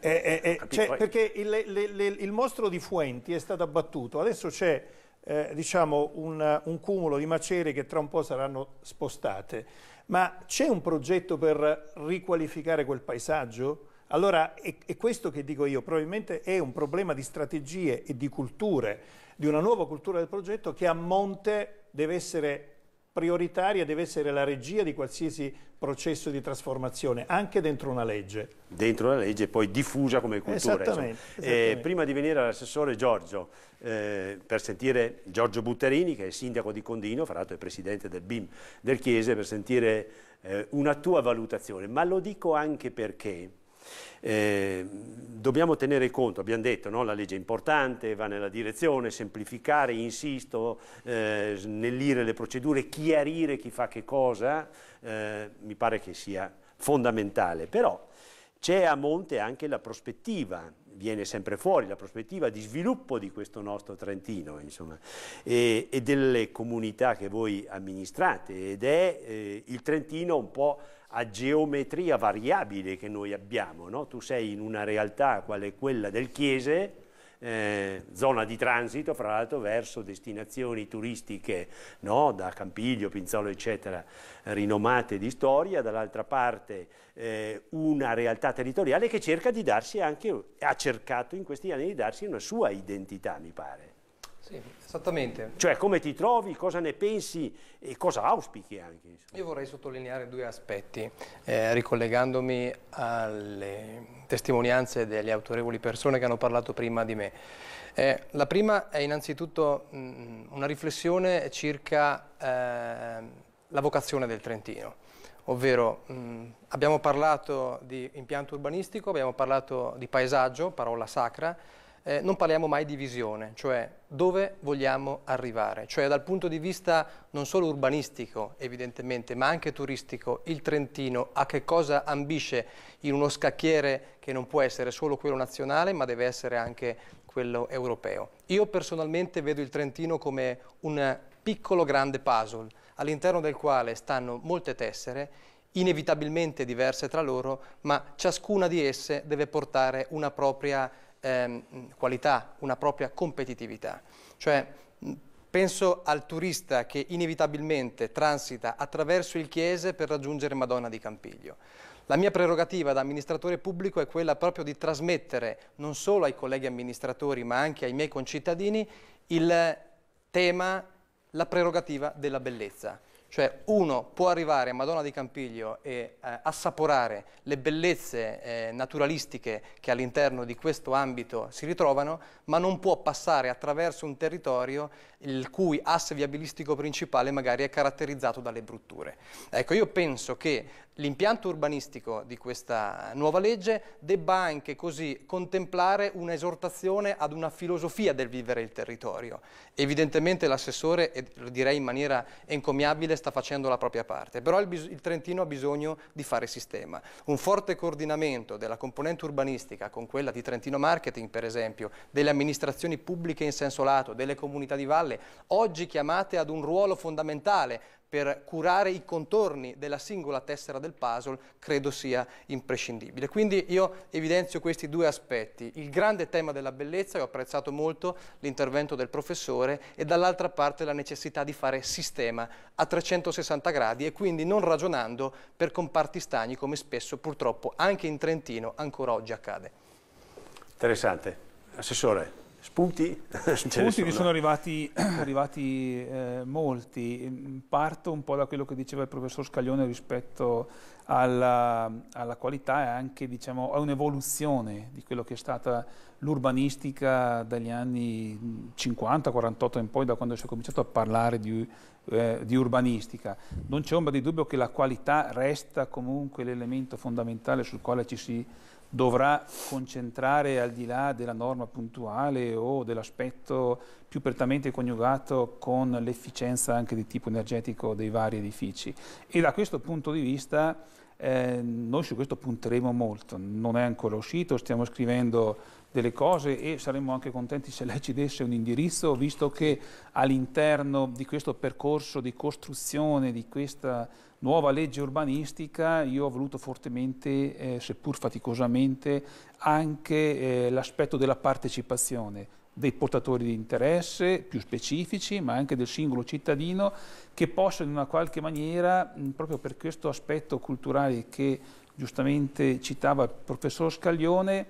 Speaker 5: Eh, eh, eh cioè, perché il, le, le, il, mostro di Fuenti è stato abbattuto, adesso c'è eh, diciamo un, un cumulo di macerie che tra un po' saranno spostate ma c'è un progetto per riqualificare quel paesaggio? Allora è, è, questo che dico io, probabilmente è un problema di strategie e di culture, di una nuova cultura del progetto che a monte deve essere prioritaria deve essere la regia di qualsiasi processo di trasformazione, anche dentro una legge.
Speaker 1: Dentro una legge poi diffusa come cultura. Esattamente. esattamente. Eh, prima di venire all'assessore Giorgio, eh, per sentire Giorgio Butterini, che è sindaco di Condino, fra l'altro è presidente del BIM del Chiese, per sentire eh, una tua valutazione, ma lo dico anche perché Ehm, dobbiamo tenere conto, abbiamo detto, no? la legge è importante, va nella direzione, semplificare, insisto, eh, snellire le procedure, chiarire chi fa che cosa, eh, mi pare che sia fondamentale. Però c'è a monte anche la prospettiva viene sempre fuori la prospettiva di sviluppo di questo nostro Trentino insomma, e, e, delle comunità che voi amministrate ed è eh, il Trentino un po' a geometria variabile che noi abbiamo, no? tu sei in una realtà quale quella del Chiese, eh, zona di transito, fra l'altro verso destinazioni turistiche no, da Campiglio, Pinzolo eccetera, rinomate di storia, dall'altra parte eh, una realtà territoriale che cerca di darsi anche, ha cercato in questi anni di darsi una sua identità mi pare.
Speaker 6: Sì, esattamente. Cioè come ti trovi, cosa ne pensi e cosa auspichi anche. Insomma. Io vorrei sottolineare due aspetti, eh, ricollegandomi alle testimonianze delle autorevoli persone che hanno parlato prima di me. Eh, la prima è innanzitutto mh, mm, una riflessione circa eh, la vocazione del Trentino ovvero mh, mm, abbiamo parlato di impianto urbanistico, abbiamo parlato di paesaggio, parola sacra, eh, non parliamo mai di visione, cioè dove vogliamo arrivare, cioè dal punto di vista non solo urbanistico evidentemente, ma anche turistico, il Trentino a che cosa ambisce in uno scacchiere che non può essere solo quello nazionale, ma deve essere anche quello europeo. Io personalmente vedo il Trentino come un piccolo grande puzzle, all'interno del quale stanno molte tessere inevitabilmente diverse tra loro, ma ciascuna di esse deve portare una propria ehm, qualità, una propria competitività. Cioè, Penso al turista che inevitabilmente transita attraverso il Chiese per raggiungere Madonna di Campiglio. La mia prerogativa da amministratore pubblico è quella proprio di trasmettere non solo ai colleghi amministratori ma anche ai miei concittadini il tema, la prerogativa della bellezza. Cioè uno può arrivare a Madonna di Campiglio e eh, assaporare le bellezze eh, naturalistiche che all'interno di questo ambito si ritrovano, ma non può passare attraverso un territorio il cui asse viabilistico principale magari è caratterizzato dalle brutture. Ecco, io penso che L'impianto urbanistico di questa nuova legge debba anche così contemplare un'esortazione ad una filosofia del vivere il territorio. Evidentemente l'assessore, e lo direi in maniera encomiabile, sta facendo la propria parte, però il, il Trentino ha bisogno di fare sistema. Un forte coordinamento della componente urbanistica con quella di Trentino Marketing, per esempio, delle amministrazioni pubbliche in senso lato, delle comunità di valle, oggi chiamate ad un ruolo fondamentale per curare i contorni della singola tessera del puzzle credo sia imprescindibile. Quindi io evidenzio questi due aspetti, il grande tema della bellezza, io ho apprezzato molto l'intervento del professore e dall'altra parte la necessità di fare sistema a 360 gradi e quindi non ragionando per comparti stagni come spesso purtroppo anche in Trentino ancora oggi accade.
Speaker 1: Interessante. Assessore. Spunti? Spunti ne sono
Speaker 2: arrivati, arrivati eh, molti. Parto un po' da quello che diceva il professor Scaglione rispetto alla, alla qualità e anche diciamo, a un'evoluzione di quello che è stata l'urbanistica dagli anni 50-48 in poi, da quando si è cominciato a parlare di, eh, di urbanistica. Non c'è ombra di dubbio che la qualità resta comunque l'elemento fondamentale sul quale ci si dovrà concentrare al di là della norma puntuale o dell'aspetto più prettamente coniugato con l'efficienza anche di tipo energetico dei vari edifici. E da questo punto di vista eh, noi su questo punteremo molto, non è ancora uscito, stiamo scrivendo delle cose e saremmo anche contenti se lei ci desse un indirizzo, visto che all'interno di questo percorso di costruzione di questa nuova legge urbanistica io ho voluto fortemente, eh, seppur faticosamente, anche eh, l'aspetto della partecipazione dei portatori di interesse più specifici, ma anche del singolo cittadino, che possa in una qualche maniera, mh, proprio per questo aspetto culturale che giustamente citava il professor Scaglione,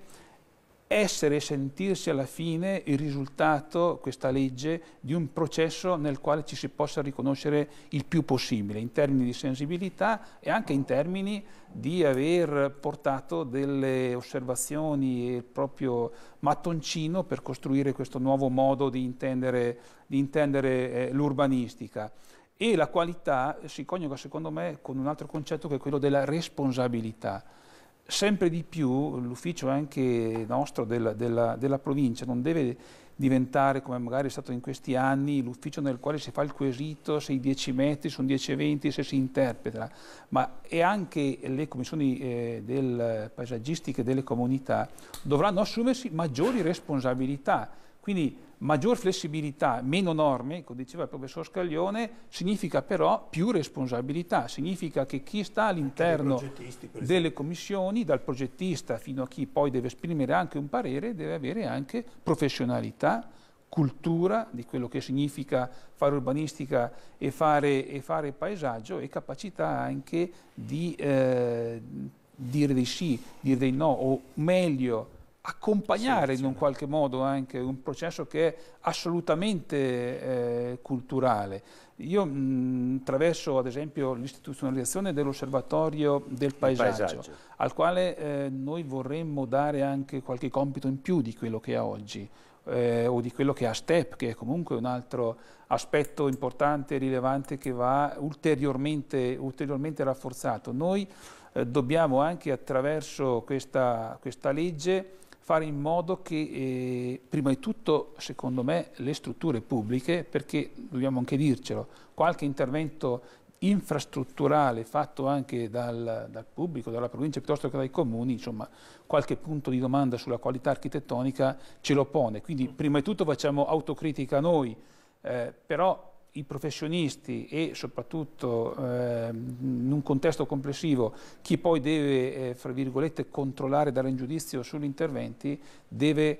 Speaker 2: essere e sentirsi alla fine il risultato, questa legge, di un processo nel quale ci si possa riconoscere il più possibile in termini di sensibilità e anche in termini di aver portato delle osservazioni e il proprio mattoncino per costruire questo nuovo modo di intendere, intendere eh, l'urbanistica. E la qualità si coniuga secondo me con un altro concetto che è quello della responsabilità sempre di più l'ufficio anche nostro della, della, della, provincia non deve diventare come magari è stato in questi anni l'ufficio nel quale si fa il quesito se i 10 metri sono 10 e 20 se si interpreta ma e anche le commissioni eh, del, paesaggistiche delle comunità dovranno assumersi maggiori responsabilità quindi maggior flessibilità, meno norme, come diceva il professor Scaglione, significa però più responsabilità, significa che chi sta all'interno delle commissioni, dal progettista fino a chi poi deve esprimere anche un parere, deve avere anche professionalità, cultura di quello che significa fare urbanistica e fare, e fare paesaggio e capacità anche di eh, dire dei sì, dire dei no o meglio accompagnare in un qualche modo anche un processo che è assolutamente eh, culturale. Io mh, attraverso ad esempio l'istituzionalizzazione dell'osservatorio del paesaggio, paesaggio, al quale eh, noi vorremmo dare anche qualche compito in più di quello che ha oggi, eh, o di quello che ha STEP, che è comunque un altro aspetto importante e rilevante che va ulteriormente, ulteriormente rafforzato. Noi eh, dobbiamo anche attraverso questa, questa legge fare in modo che eh, prima di tutto, secondo me, le strutture pubbliche, perché dobbiamo anche dircelo, qualche intervento infrastrutturale fatto anche dal, dal, pubblico, dalla provincia piuttosto che dai comuni, insomma qualche punto di domanda sulla qualità architettonica ce lo pone. Quindi prima di tutto facciamo autocritica noi, eh, però i professionisti e soprattutto eh, in un contesto complessivo chi poi deve, eh, fra virgolette, controllare dare in giudizio sugli interventi deve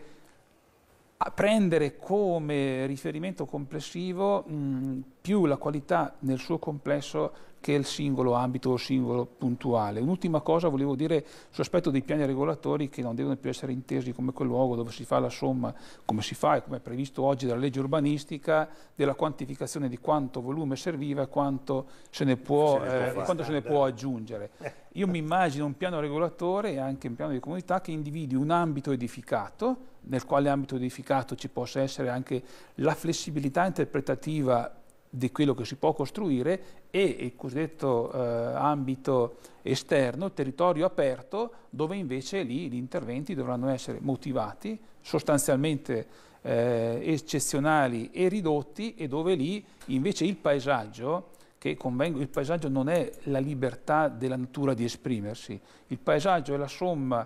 Speaker 2: prendere come riferimento complessivo mh, mm, più la qualità nel suo complesso che il singolo ambito o singolo puntuale. Un'ultima cosa volevo dire sull'aspetto dei piani regolatori che non devono più essere intesi come quel luogo dove si fa la somma, come si fa e come è previsto oggi dalla legge urbanistica, della quantificazione di quanto volume serviva e quanto se ne può, se ne eh, quanto se ne può aggiungere. Io mi immagino un piano regolatore e anche un piano di comunità che individui un ambito edificato nel quale ambito edificato ci possa essere anche la flessibilità interpretativa di quello che si può costruire e il cosiddetto eh, ambito esterno, territorio aperto, dove invece lì gli interventi dovranno essere motivati, sostanzialmente eh, eccezionali e ridotti e dove lì invece il paesaggio, che convengo, il paesaggio non è la libertà della natura di esprimersi, il paesaggio è la somma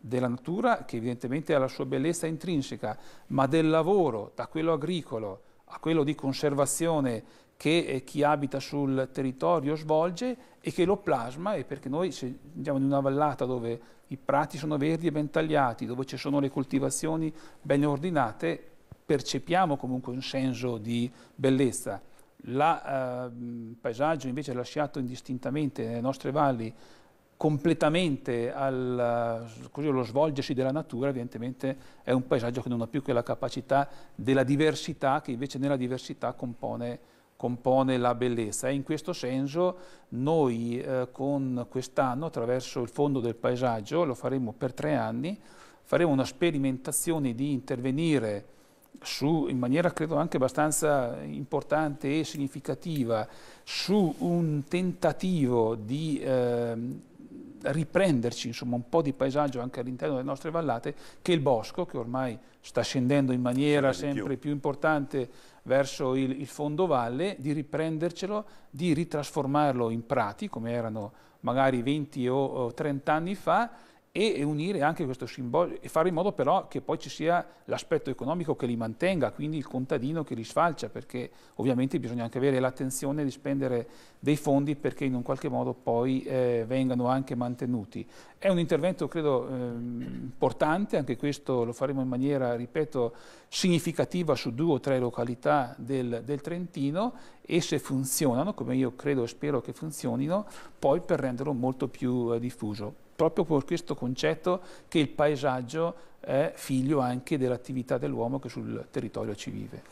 Speaker 2: della natura che evidentemente ha la sua bellezza intrinseca, ma del lavoro, da quello agricolo a quello di conservazione che eh, chi abita sul territorio svolge e che lo plasma e perché noi se andiamo in una vallata dove i prati sono verdi e ben tagliati, dove ci sono le coltivazioni ben ordinate, percepiamo comunque un senso di bellezza. Il eh, paesaggio invece lasciato indistintamente nelle nostre valli completamente al, così, allo svolgersi della natura, evidentemente è un paesaggio che non ha più che la capacità della diversità, che invece nella diversità compone, compone la bellezza. E in questo senso noi eh, con quest'anno, attraverso il Fondo del Paesaggio, lo faremo per tre anni, faremo una sperimentazione di intervenire su, in maniera credo anche abbastanza importante e significativa su un tentativo di eh, riprenderci insomma, un po' di paesaggio anche all'interno delle nostre vallate, che il bosco, che ormai sta scendendo in maniera sempre, più. più. importante verso il, il fondo valle, di riprendercelo, di ritrasformarlo in prati, come erano magari 20 o 30 anni fa, e unire anche questo simbolo e fare in modo però che poi ci sia l'aspetto economico che li mantenga, quindi il contadino che li sfalcia, perché ovviamente bisogna anche avere l'attenzione di spendere dei fondi perché in un qualche modo poi eh, vengano anche mantenuti. È un intervento credo eh, importante, anche questo lo faremo in maniera, ripeto, significativa su due o tre località del, del Trentino e se funzionano, come io credo e spero che funzionino, poi per renderlo molto più eh, diffuso proprio per questo concetto che il paesaggio è figlio anche dell'attività dell'uomo che sul territorio ci vive.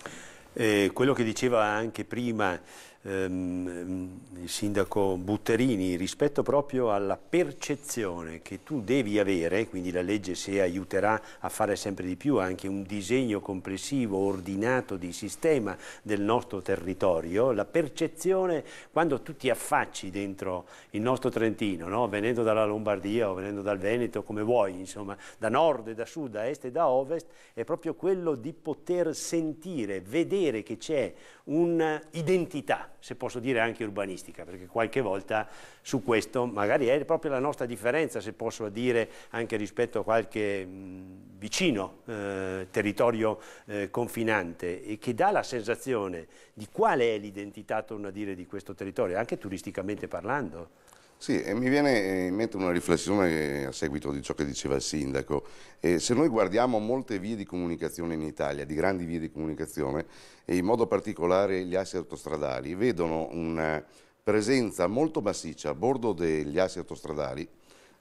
Speaker 1: Eh, quello che diceva anche prima Ehm, ehm, il sindaco Butterini, rispetto proprio alla percezione che tu devi avere, quindi la legge se aiuterà a fare sempre di più anche un disegno complessivo, ordinato di sistema del nostro territorio, la percezione quando tu ti affacci dentro il nostro Trentino, no? venendo dalla Lombardia o venendo dal Veneto, come vuoi, insomma, da nord e da sud, da est e da ovest, è proprio quello di poter sentire, vedere che c'è un'identità, se posso dire anche urbanistica, perché qualche volta su questo magari è proprio la nostra differenza, se posso dire anche rispetto a qualche mm, vicino eh, territorio eh, confinante e che dà la sensazione di quale è l'identità, torno a dire, di questo territorio, anche turisticamente parlando.
Speaker 4: Sì, e mi viene in mente una riflessione a seguito di ciò che diceva il sindaco. Eh, se noi guardiamo molte vie di comunicazione in Italia, di grandi vie di comunicazione, e in modo particolare gli assi autostradali, vedono una presenza molto massiccia a bordo degli assi autostradali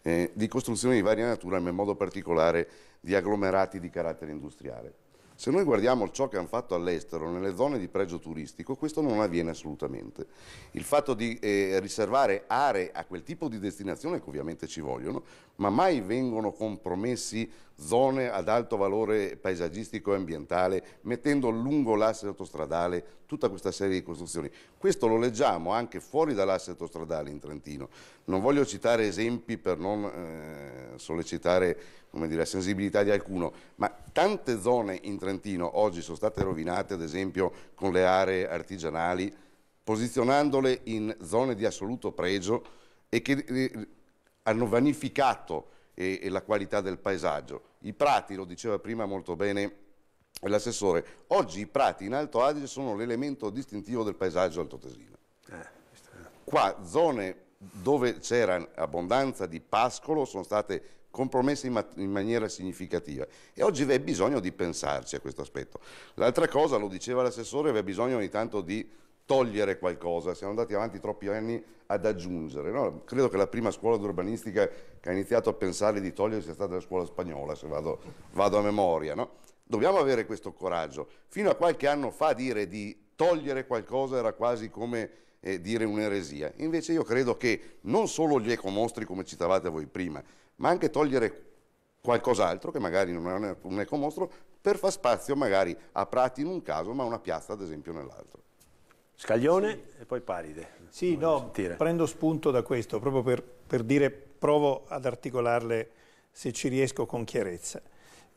Speaker 4: eh, di costruzioni di varia natura, ma in modo particolare di agglomerati di carattere industriale. Se noi guardiamo ciò che hanno fatto all'estero, nelle zone di pregio turistico, questo non avviene assolutamente. Il fatto di eh, riservare aree a quel tipo di destinazione, che ovviamente ci vogliono, ma mai vengono compromessi zone ad alto valore paesaggistico e ambientale, mettendo lungo l'asse autostradale tutta questa serie di costruzioni. Questo lo leggiamo anche fuori dall'asse autostradale in Trentino. Non voglio citare esempi per non eh, sollecitare come dire, la sensibilità di alcuno, ma tante zone in Trentino oggi sono state rovinate, ad esempio con le aree artigianali, posizionandole in zone di assoluto pregio e che eh, hanno vanificato e, e la qualità del paesaggio. I prati, lo diceva prima molto bene l'assessore, oggi i prati in Alto Adige sono l'elemento distintivo del paesaggio altotesino. Eh, Qua zone dove c'era abbondanza di pascolo sono state compromesse in, ma in, maniera significativa e oggi c'è bisogno di pensarci a questo aspetto. L'altra cosa, lo diceva l'assessore, c'è bisogno ogni tanto di togliere qualcosa, siamo andati avanti troppi anni ad aggiungere. No? Credo che la prima scuola d'urbanistica che ha iniziato a pensare di togliere sia stata la scuola spagnola, se vado, vado a memoria. No? Dobbiamo avere questo coraggio. Fino a qualche anno fa dire di togliere qualcosa era quasi come eh, dire un'eresia. Invece io credo che non solo gli ecomostri, come citavate voi prima, ma anche togliere qualcos'altro che magari non è un ecomostro per far spazio magari a prati in un caso ma a una piazza ad esempio nell'altro. Scaglione sì. e poi Paride.
Speaker 5: Sì, no, sentire. prendo spunto da questo, proprio per, per, dire, provo ad articolarle se ci riesco con chiarezza.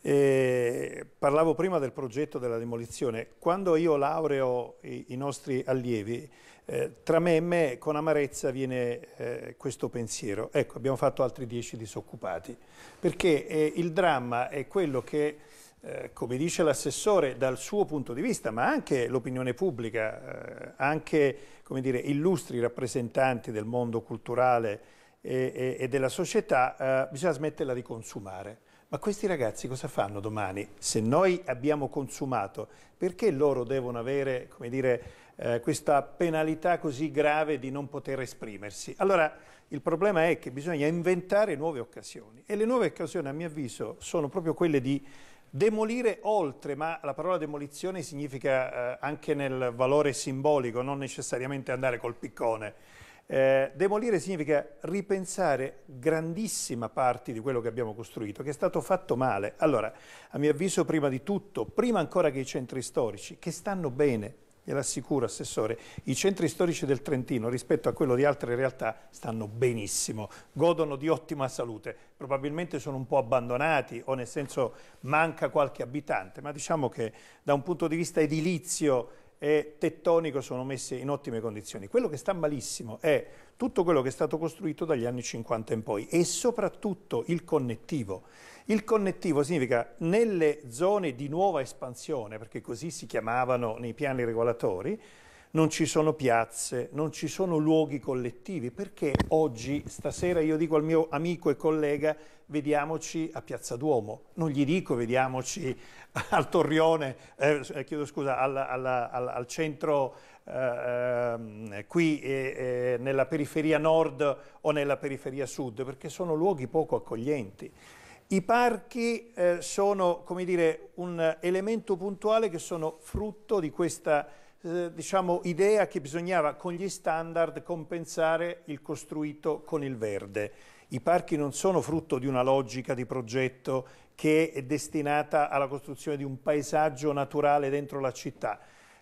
Speaker 5: Eh, parlavo prima del progetto della demolizione. Quando io laureo i, i nostri allievi, eh, tra me e me con amarezza viene eh, questo pensiero. Ecco, abbiamo fatto altri dieci disoccupati, perché eh, il dramma è quello che eh, come dice l'assessore, dal suo punto di vista, ma anche l'opinione pubblica, eh, anche dire, illustri rappresentanti del mondo culturale e, e, e della società, eh, bisogna smetterla di consumare. Ma questi ragazzi cosa fanno domani? Se noi abbiamo consumato, perché loro devono avere dire, eh, questa penalità così grave di non poter esprimersi? Allora, il problema è che bisogna inventare nuove occasioni e le nuove occasioni, a mio avviso, sono proprio quelle di Demolire oltre, ma la parola demolizione significa eh, anche nel valore simbolico, non necessariamente andare col piccone. Eh, demolire significa ripensare grandissima parte di quello che abbiamo costruito, che è stato fatto male. Allora, a mio avviso, prima di tutto, prima ancora che i centri storici, che stanno bene, gliel'assicuro Assessore, i centri storici del Trentino rispetto a quello di altre realtà stanno benissimo, godono di ottima salute, probabilmente sono un po' abbandonati o nel senso manca qualche abitante, ma diciamo che da un punto di vista edilizio e tettonico sono messe in ottime condizioni. Quello che sta malissimo è tutto quello che è stato costruito dagli anni 50 in poi e soprattutto il connettivo. Il connettivo significa nelle zone di nuova espansione, perché così si chiamavano nei piani regolatori, non ci sono piazze, non ci sono luoghi collettivi, perché oggi, stasera io dico al mio amico e collega vediamoci a Piazza Duomo, non gli dico vediamoci al Torrione, eh, eh, chiedo scusa, al, al, al, al centro eh, ehm, qui eh, eh, nella periferia nord o nella periferia sud, perché sono luoghi poco accoglienti. I parchi eh, sono dire, un elemento puntuale che sono frutto di questa eh, diciamo, idea che bisognava con gli standard compensare il costruito con il verde. I parchi non sono frutto di una logica di progetto che è destinata alla costruzione di un paesaggio naturale dentro la città.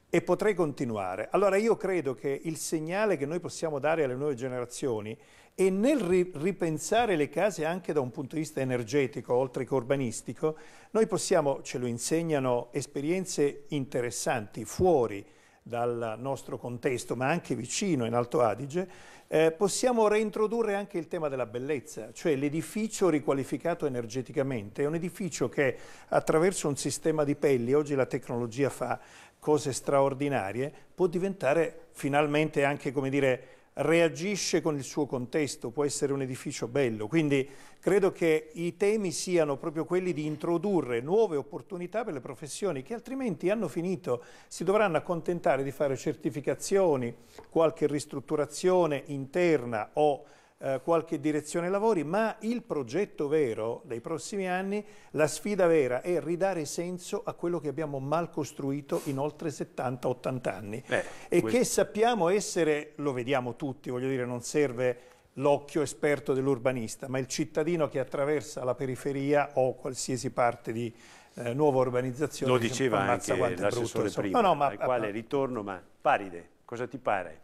Speaker 5: E potrei continuare. Allora io credo che il segnale che noi possiamo dare alle nuove generazioni e nel ri ripensare le case anche da un punto di vista energetico, oltre che urbanistico, noi possiamo, ce lo insegnano, esperienze interessanti fuori dal nostro contesto, ma anche vicino in Alto Adige, eh, possiamo reintrodurre anche il tema della bellezza, cioè l'edificio riqualificato energeticamente, è un edificio che attraverso un sistema di pelli, oggi la tecnologia fa cose straordinarie, può diventare finalmente anche, come dire, reagisce con il suo contesto, può essere un edificio bello. Quindi credo che i temi siano proprio quelli di introdurre nuove opportunità per le professioni che altrimenti hanno finito, si dovranno accontentare di fare certificazioni, qualche ristrutturazione interna o eh, qualche direzione lavori, ma il progetto vero dei prossimi anni, la sfida vera è ridare senso a quello che abbiamo mal costruito in oltre 70-80 anni Beh, e questo... che sappiamo essere, lo vediamo tutti, voglio dire, non serve l'occhio esperto dell'urbanista, ma il cittadino che attraversa la periferia o qualsiasi parte di eh, nuova urbanizzazione. Lo diceva anche l'assessore prima, no, no, ma, al quale
Speaker 1: ritorno, ma paride, cosa ti pare?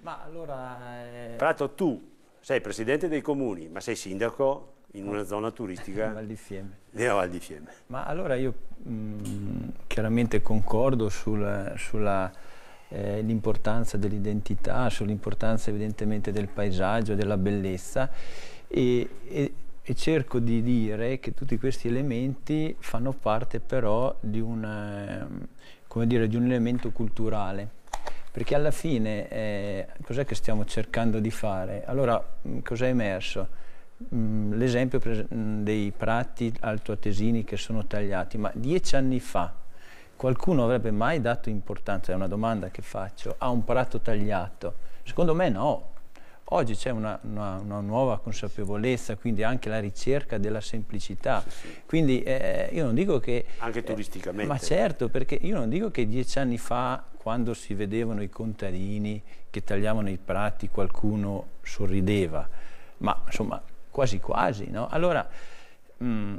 Speaker 3: Ma allora... Eh... Prato,
Speaker 1: tu sei presidente dei comuni, ma sei sindaco in una zona turistica Val di Fiemme. della Val di Fiemme.
Speaker 3: Ma allora io mh, chiaramente concordo sul, sull'importanza eh, dell'identità, sull'importanza evidentemente del paesaggio, della bellezza e, e, e, cerco di dire che tutti questi elementi fanno parte però di, una, ehm, dire, di un elemento culturale perché alla fine eh, cos'è che stiamo cercando di fare? Allora, mm, cos'è emerso? Mm, l'esempio mm, dei prati altoatesini che sono tagliati, ma dieci anni fa qualcuno avrebbe mai dato importanza, è una domanda che faccio, a un prato tagliato? Secondo me no, Oggi c'è una, una, una, nuova consapevolezza, quindi anche la ricerca della semplicità. Sì, sì. Quindi eh, io non dico che... Anche eh, turisticamente. Eh, ma certo, perché io non dico che dieci anni fa, quando si vedevano i contadini che tagliavano i prati, qualcuno sorrideva, ma insomma quasi quasi, no? Allora... Mh, mm,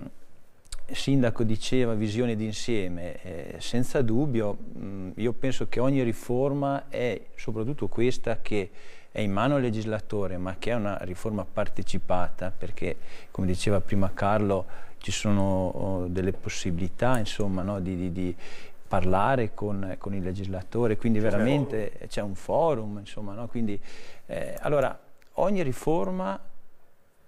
Speaker 3: il sindaco diceva visione d'insieme, eh, senza dubbio mh, mm, io penso che ogni riforma è soprattutto questa che è in mano al legislatore, ma che è una riforma partecipata, perché come diceva prima Carlo ci sono oh, delle possibilità insomma, no, di, di, di, parlare con, con, il legislatore, quindi veramente c'è un forum, insomma, no? quindi, eh, allora ogni riforma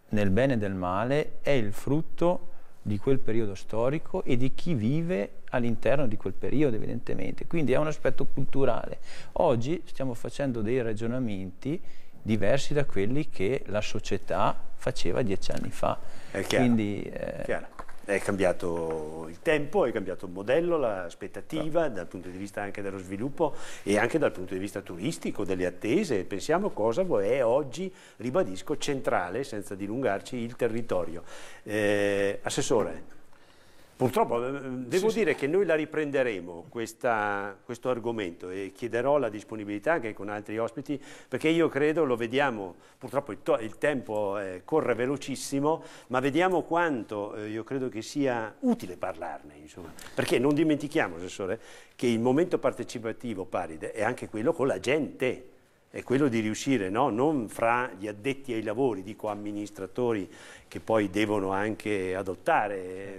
Speaker 3: nel bene e nel male è il frutto di quel periodo storico e di chi vive all'interno di quel periodo evidentemente, quindi è un aspetto culturale. Oggi stiamo facendo dei ragionamenti diversi da quelli che la società faceva dieci anni fa. È chiaro, Quindi, eh... è cambiato il
Speaker 1: tempo, è cambiato il modello, l'aspettativa certo. dal punto di vista anche dello sviluppo e anche dal punto di vista turistico, delle attese. Pensiamo cosa è oggi, ribadisco, centrale, senza dilungarci, il territorio. Eh, assessore, Purtroppo eh, eh, devo sì, dire sì. che noi la riprenderemo questa, questo argomento e chiederò la disponibilità anche con altri ospiti perché io credo, lo vediamo, purtroppo il, il tempo eh, corre velocissimo, ma vediamo quanto eh, io credo che sia utile parlarne, insomma. perché non dimentichiamo, Assessore, che il momento partecipativo Paride è anche quello con la gente, è quello di riuscire, no? non fra gli addetti ai lavori, dico amministratori che poi devono anche adottare eh,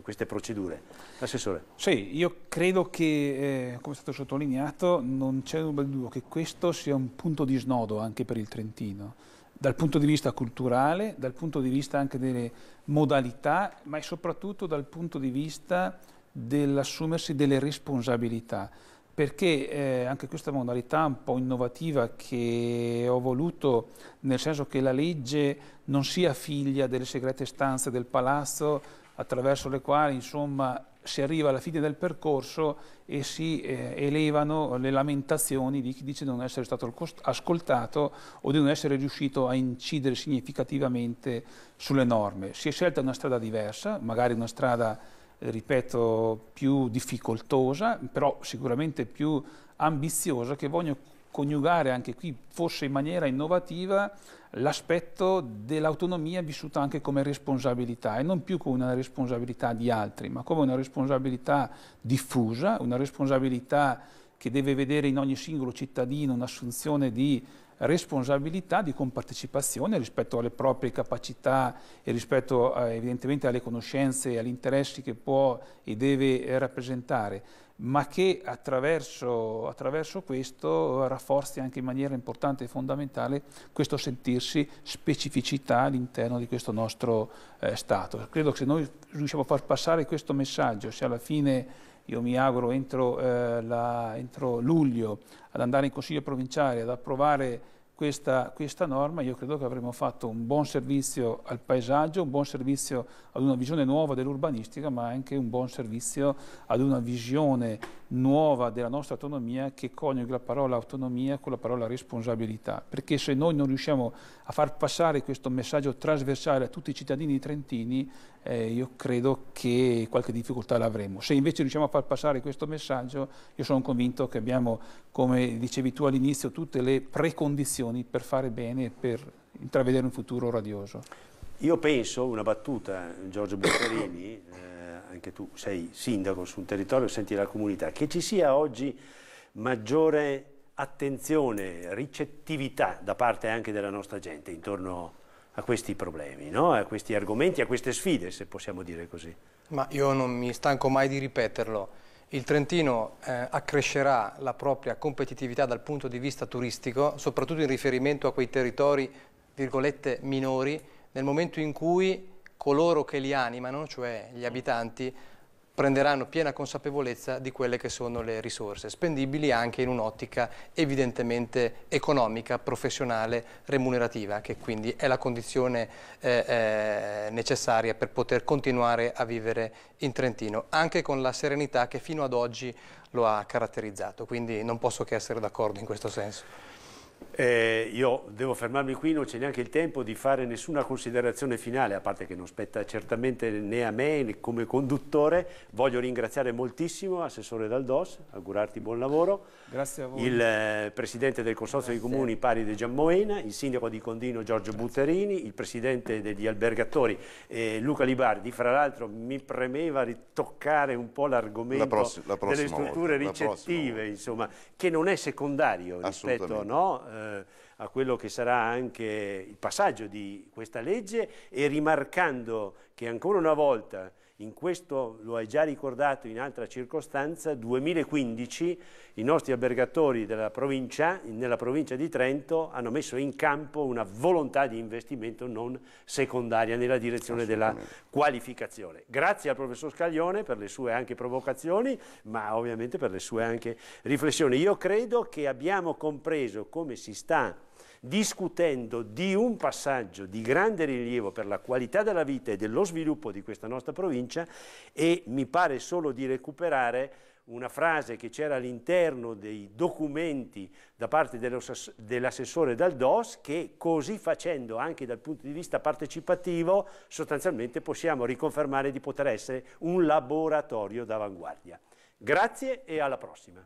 Speaker 1: queste procedure. Assessore.
Speaker 2: Sì, io credo che, eh, come è stato sottolineato, non c'è dubbio che questo sia un punto di snodo anche per il Trentino, dal punto di vista culturale, dal punto di vista anche delle modalità, ma soprattutto dal punto di vista dell'assumersi delle responsabilità perché eh, anche questa modalità un po' innovativa che ho voluto, nel senso che la legge non sia figlia delle segrete stanze del palazzo attraverso le quali insomma, si arriva alla fine del percorso e si eh, elevano le lamentazioni di chi dice di non essere stato ascoltato o di non essere riuscito a incidere significativamente sulle norme. Si è scelta una strada diversa, magari una strada ripeto, più difficoltosa, però sicuramente più ambiziosa, che voglio coniugare anche qui, forse in maniera innovativa, l'aspetto dell'autonomia vissuta anche come responsabilità e non più come una responsabilità di altri, ma come una responsabilità diffusa, una responsabilità che deve vedere in ogni singolo cittadino un'assunzione di responsabilità di compartecipazione rispetto alle proprie capacità e rispetto a, eh, evidentemente alle conoscenze e agli interessi che può e deve eh, rappresentare, ma che attraverso, attraverso questo rafforzi anche in maniera importante e fondamentale questo sentirsi specificità all'interno di questo nostro eh, Stato. Credo che se noi riusciamo a far passare questo messaggio, se alla fine io mi auguro entro, eh, la, entro luglio ad andare in Consiglio provinciale ad approvare questa, questa, norma, io credo che avremo fatto un buon servizio al paesaggio, un buon servizio ad una visione nuova dell'urbanistica, ma anche un buon servizio ad una visione nuova della nostra autonomia che coniuga la parola autonomia con la parola responsabilità, perché se noi non riusciamo a far passare questo messaggio trasversale a tutti i cittadini trentini, eh, io credo che qualche difficoltà l'avremo. Se invece riusciamo a far passare questo messaggio, io sono convinto che abbiamo, come dicevi tu all'inizio, tutte le precondizioni per fare bene e per intravedere un futuro radioso.
Speaker 1: Io penso, una battuta, Giorgio Buccarini, eh, anche tu sei sindaco su un territorio, senti la comunità, che ci sia oggi maggiore attenzione, ricettività da parte anche della nostra gente intorno a questi problemi, no? a questi argomenti, a queste sfide, se possiamo dire così.
Speaker 6: Ma io non mi stanco mai di ripeterlo. Il Trentino eh, accrescerà la propria competitività dal punto di vista turistico, soprattutto in riferimento a quei territori, virgolette, minori, nel momento in cui coloro che li animano, cioè gli abitanti, prenderanno piena consapevolezza di quelle che sono le risorse, spendibili anche in un'ottica evidentemente economica, professionale, remunerativa, che quindi è la condizione eh, eh, necessaria per poter continuare a vivere in Trentino, anche con la serenità che fino ad oggi lo ha caratterizzato, quindi non posso che essere d'accordo in questo senso. Eh, io devo fermarmi qui, non c'è neanche il tempo di fare nessuna
Speaker 1: considerazione finale, a parte che non spetta certamente né a me né come conduttore. Voglio ringraziare moltissimo Assessore Daldos, augurarti buon lavoro.
Speaker 2: Grazie a voi. Il
Speaker 1: eh, Presidente del Consorzio Grazie. dei Comuni Pari di Giammoena, il Sindaco di Condino Giorgio Grazie. Butterini, il Presidente degli Albergatori eh, Luca Libardi. Fra l'altro mi premeva ritoccare un po' l'argomento la delle strutture ricettive, insomma, che non è secondario rispetto... No? eh, a quello che sarà anche il passaggio di questa legge e rimarcando che ancora una volta in questo, lo hai già ricordato in altra circostanza, 2015 i nostri albergatori provincia, nella provincia di Trento hanno messo in campo una volontà di investimento non secondaria nella direzione della qualificazione. Grazie al professor Scaglione per le sue anche provocazioni, ma ovviamente per le sue anche riflessioni. Io credo che abbiamo compreso come si sta discutendo di un passaggio di grande rilievo per la qualità della vita e dello sviluppo di questa nostra provincia e mi pare solo di recuperare una frase che c'era all'interno dei documenti da parte dell'assessore Daldos che così facendo anche dal punto di vista partecipativo sostanzialmente possiamo riconfermare di poter essere un laboratorio d'avanguardia. Grazie e alla prossima.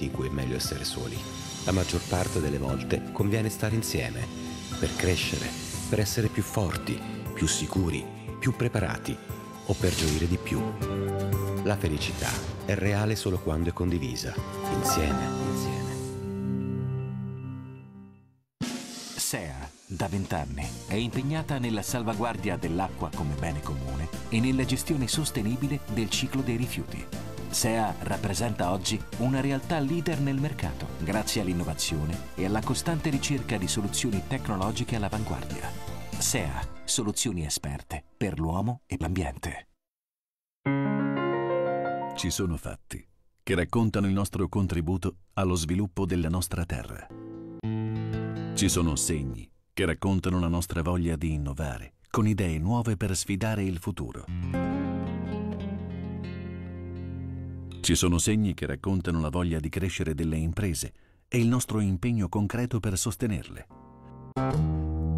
Speaker 3: momenti in cui è meglio essere
Speaker 6: soli. La maggior parte delle volte conviene stare insieme, per crescere, per essere più forti, più sicuri, più preparati o per gioire di più. La felicità è reale solo quando è condivisa, insieme, insieme.
Speaker 3: SEA, da vent'anni, è impegnata nella salvaguardia dell'acqua come bene comune e nella gestione sostenibile del ciclo dei rifiuti SEA rappresenta oggi una realtà leader nel mercato, grazie all'innovazione e alla costante ricerca di soluzioni tecnologiche all'avanguardia. SEA, soluzioni esperte per l'uomo e l'ambiente. Ci sono fatti che raccontano il nostro contributo allo sviluppo della nostra terra. Ci sono segni che raccontano la nostra voglia di innovare, con idee nuove per sfidare il futuro. Ci sono segni che raccontano la voglia di crescere delle imprese e il nostro impegno concreto per sostenerle.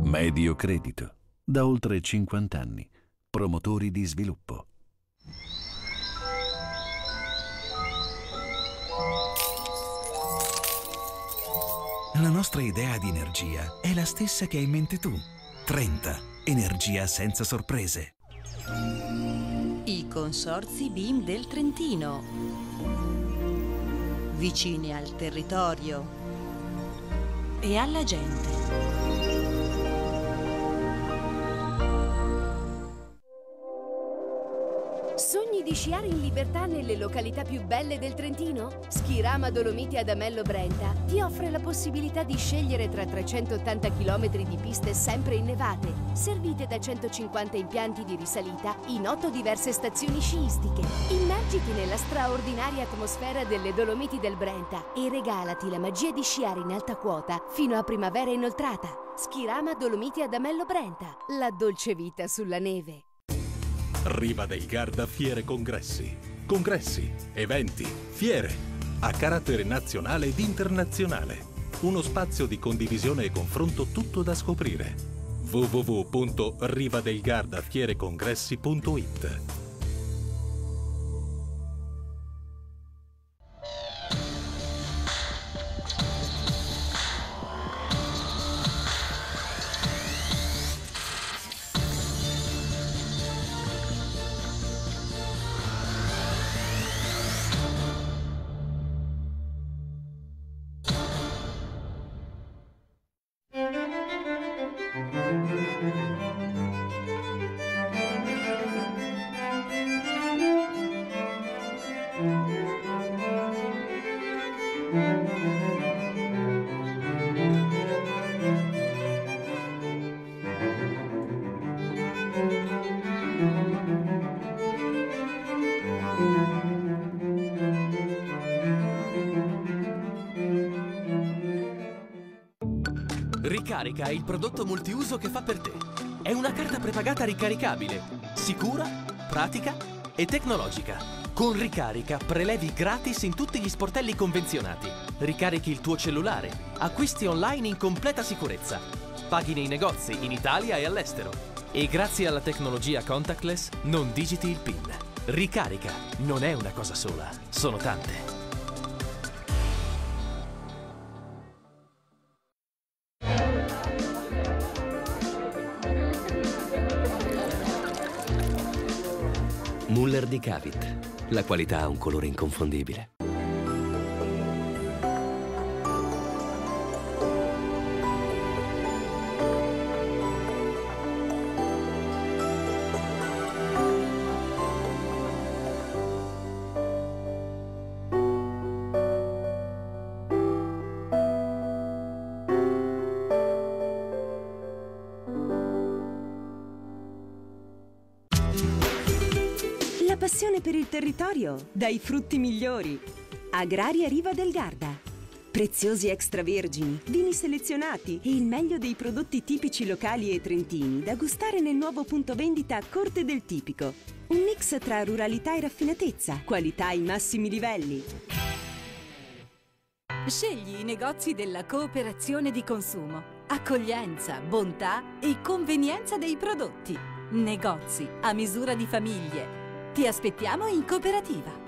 Speaker 3: Medio Credito, da oltre 50 anni, promotori di sviluppo.
Speaker 2: La nostra idea di energia è la stessa che hai in mente tu. 30. Energia senza sorprese.
Speaker 6: I consorzi BIM del Trentino. Vicini al territorio
Speaker 3: e alla gente. di
Speaker 1: sciare in libertà nelle località più belle del Trentino? Schirama Dolomiti ad Amello Brenta
Speaker 3: ti offre la possibilità di scegliere tra 380 km di piste sempre innevate, servite da 150 impianti di risalita in 8 diverse stazioni sciistiche. Immergiti nella straordinaria atmosfera delle Dolomiti del Brenta e regalati
Speaker 6: la magia di sciare in alta quota fino a primavera inoltrata. Schirama Dolomiti ad Amello
Speaker 3: Brenta, la dolce vita sulla neve.
Speaker 6: Riva del Garda Fiere Congressi. Congressi, eventi, fiere a carattere nazionale ed internazionale. Uno spazio di condivisione e confronto tutto da scoprire. congressi.it Ricarica è il prodotto multiuso che fa per te. È una carta prepagata ricaricabile, sicura, pratica e tecnologica. Con Ricarica prelevi gratis in tutti gli sportelli convenzionati. Ricarichi il tuo cellulare, acquisti online in completa sicurezza. Paghi nei negozi in Italia e all'estero. E grazie alla tecnologia contactless non digiti il PIN. Ricarica
Speaker 3: non è una cosa sola, sono tante.
Speaker 6: Medicavit. La qualità ha un colore inconfondibile. bio, dai frutti migliori. Agraria Riva del Garda.
Speaker 1: Preziosi extravergini, vini selezionati e il meglio dei prodotti tipici locali e trentini da gustare nel nuovo punto vendita Corte del Tipico. Un mix tra ruralità e raffinatezza, qualità ai massimi livelli.
Speaker 3: Scegli i negozi della cooperazione di consumo. Accoglienza, bontà e convenienza dei prodotti. Negozi a misura di famiglie ti aspettiamo in cooperativa.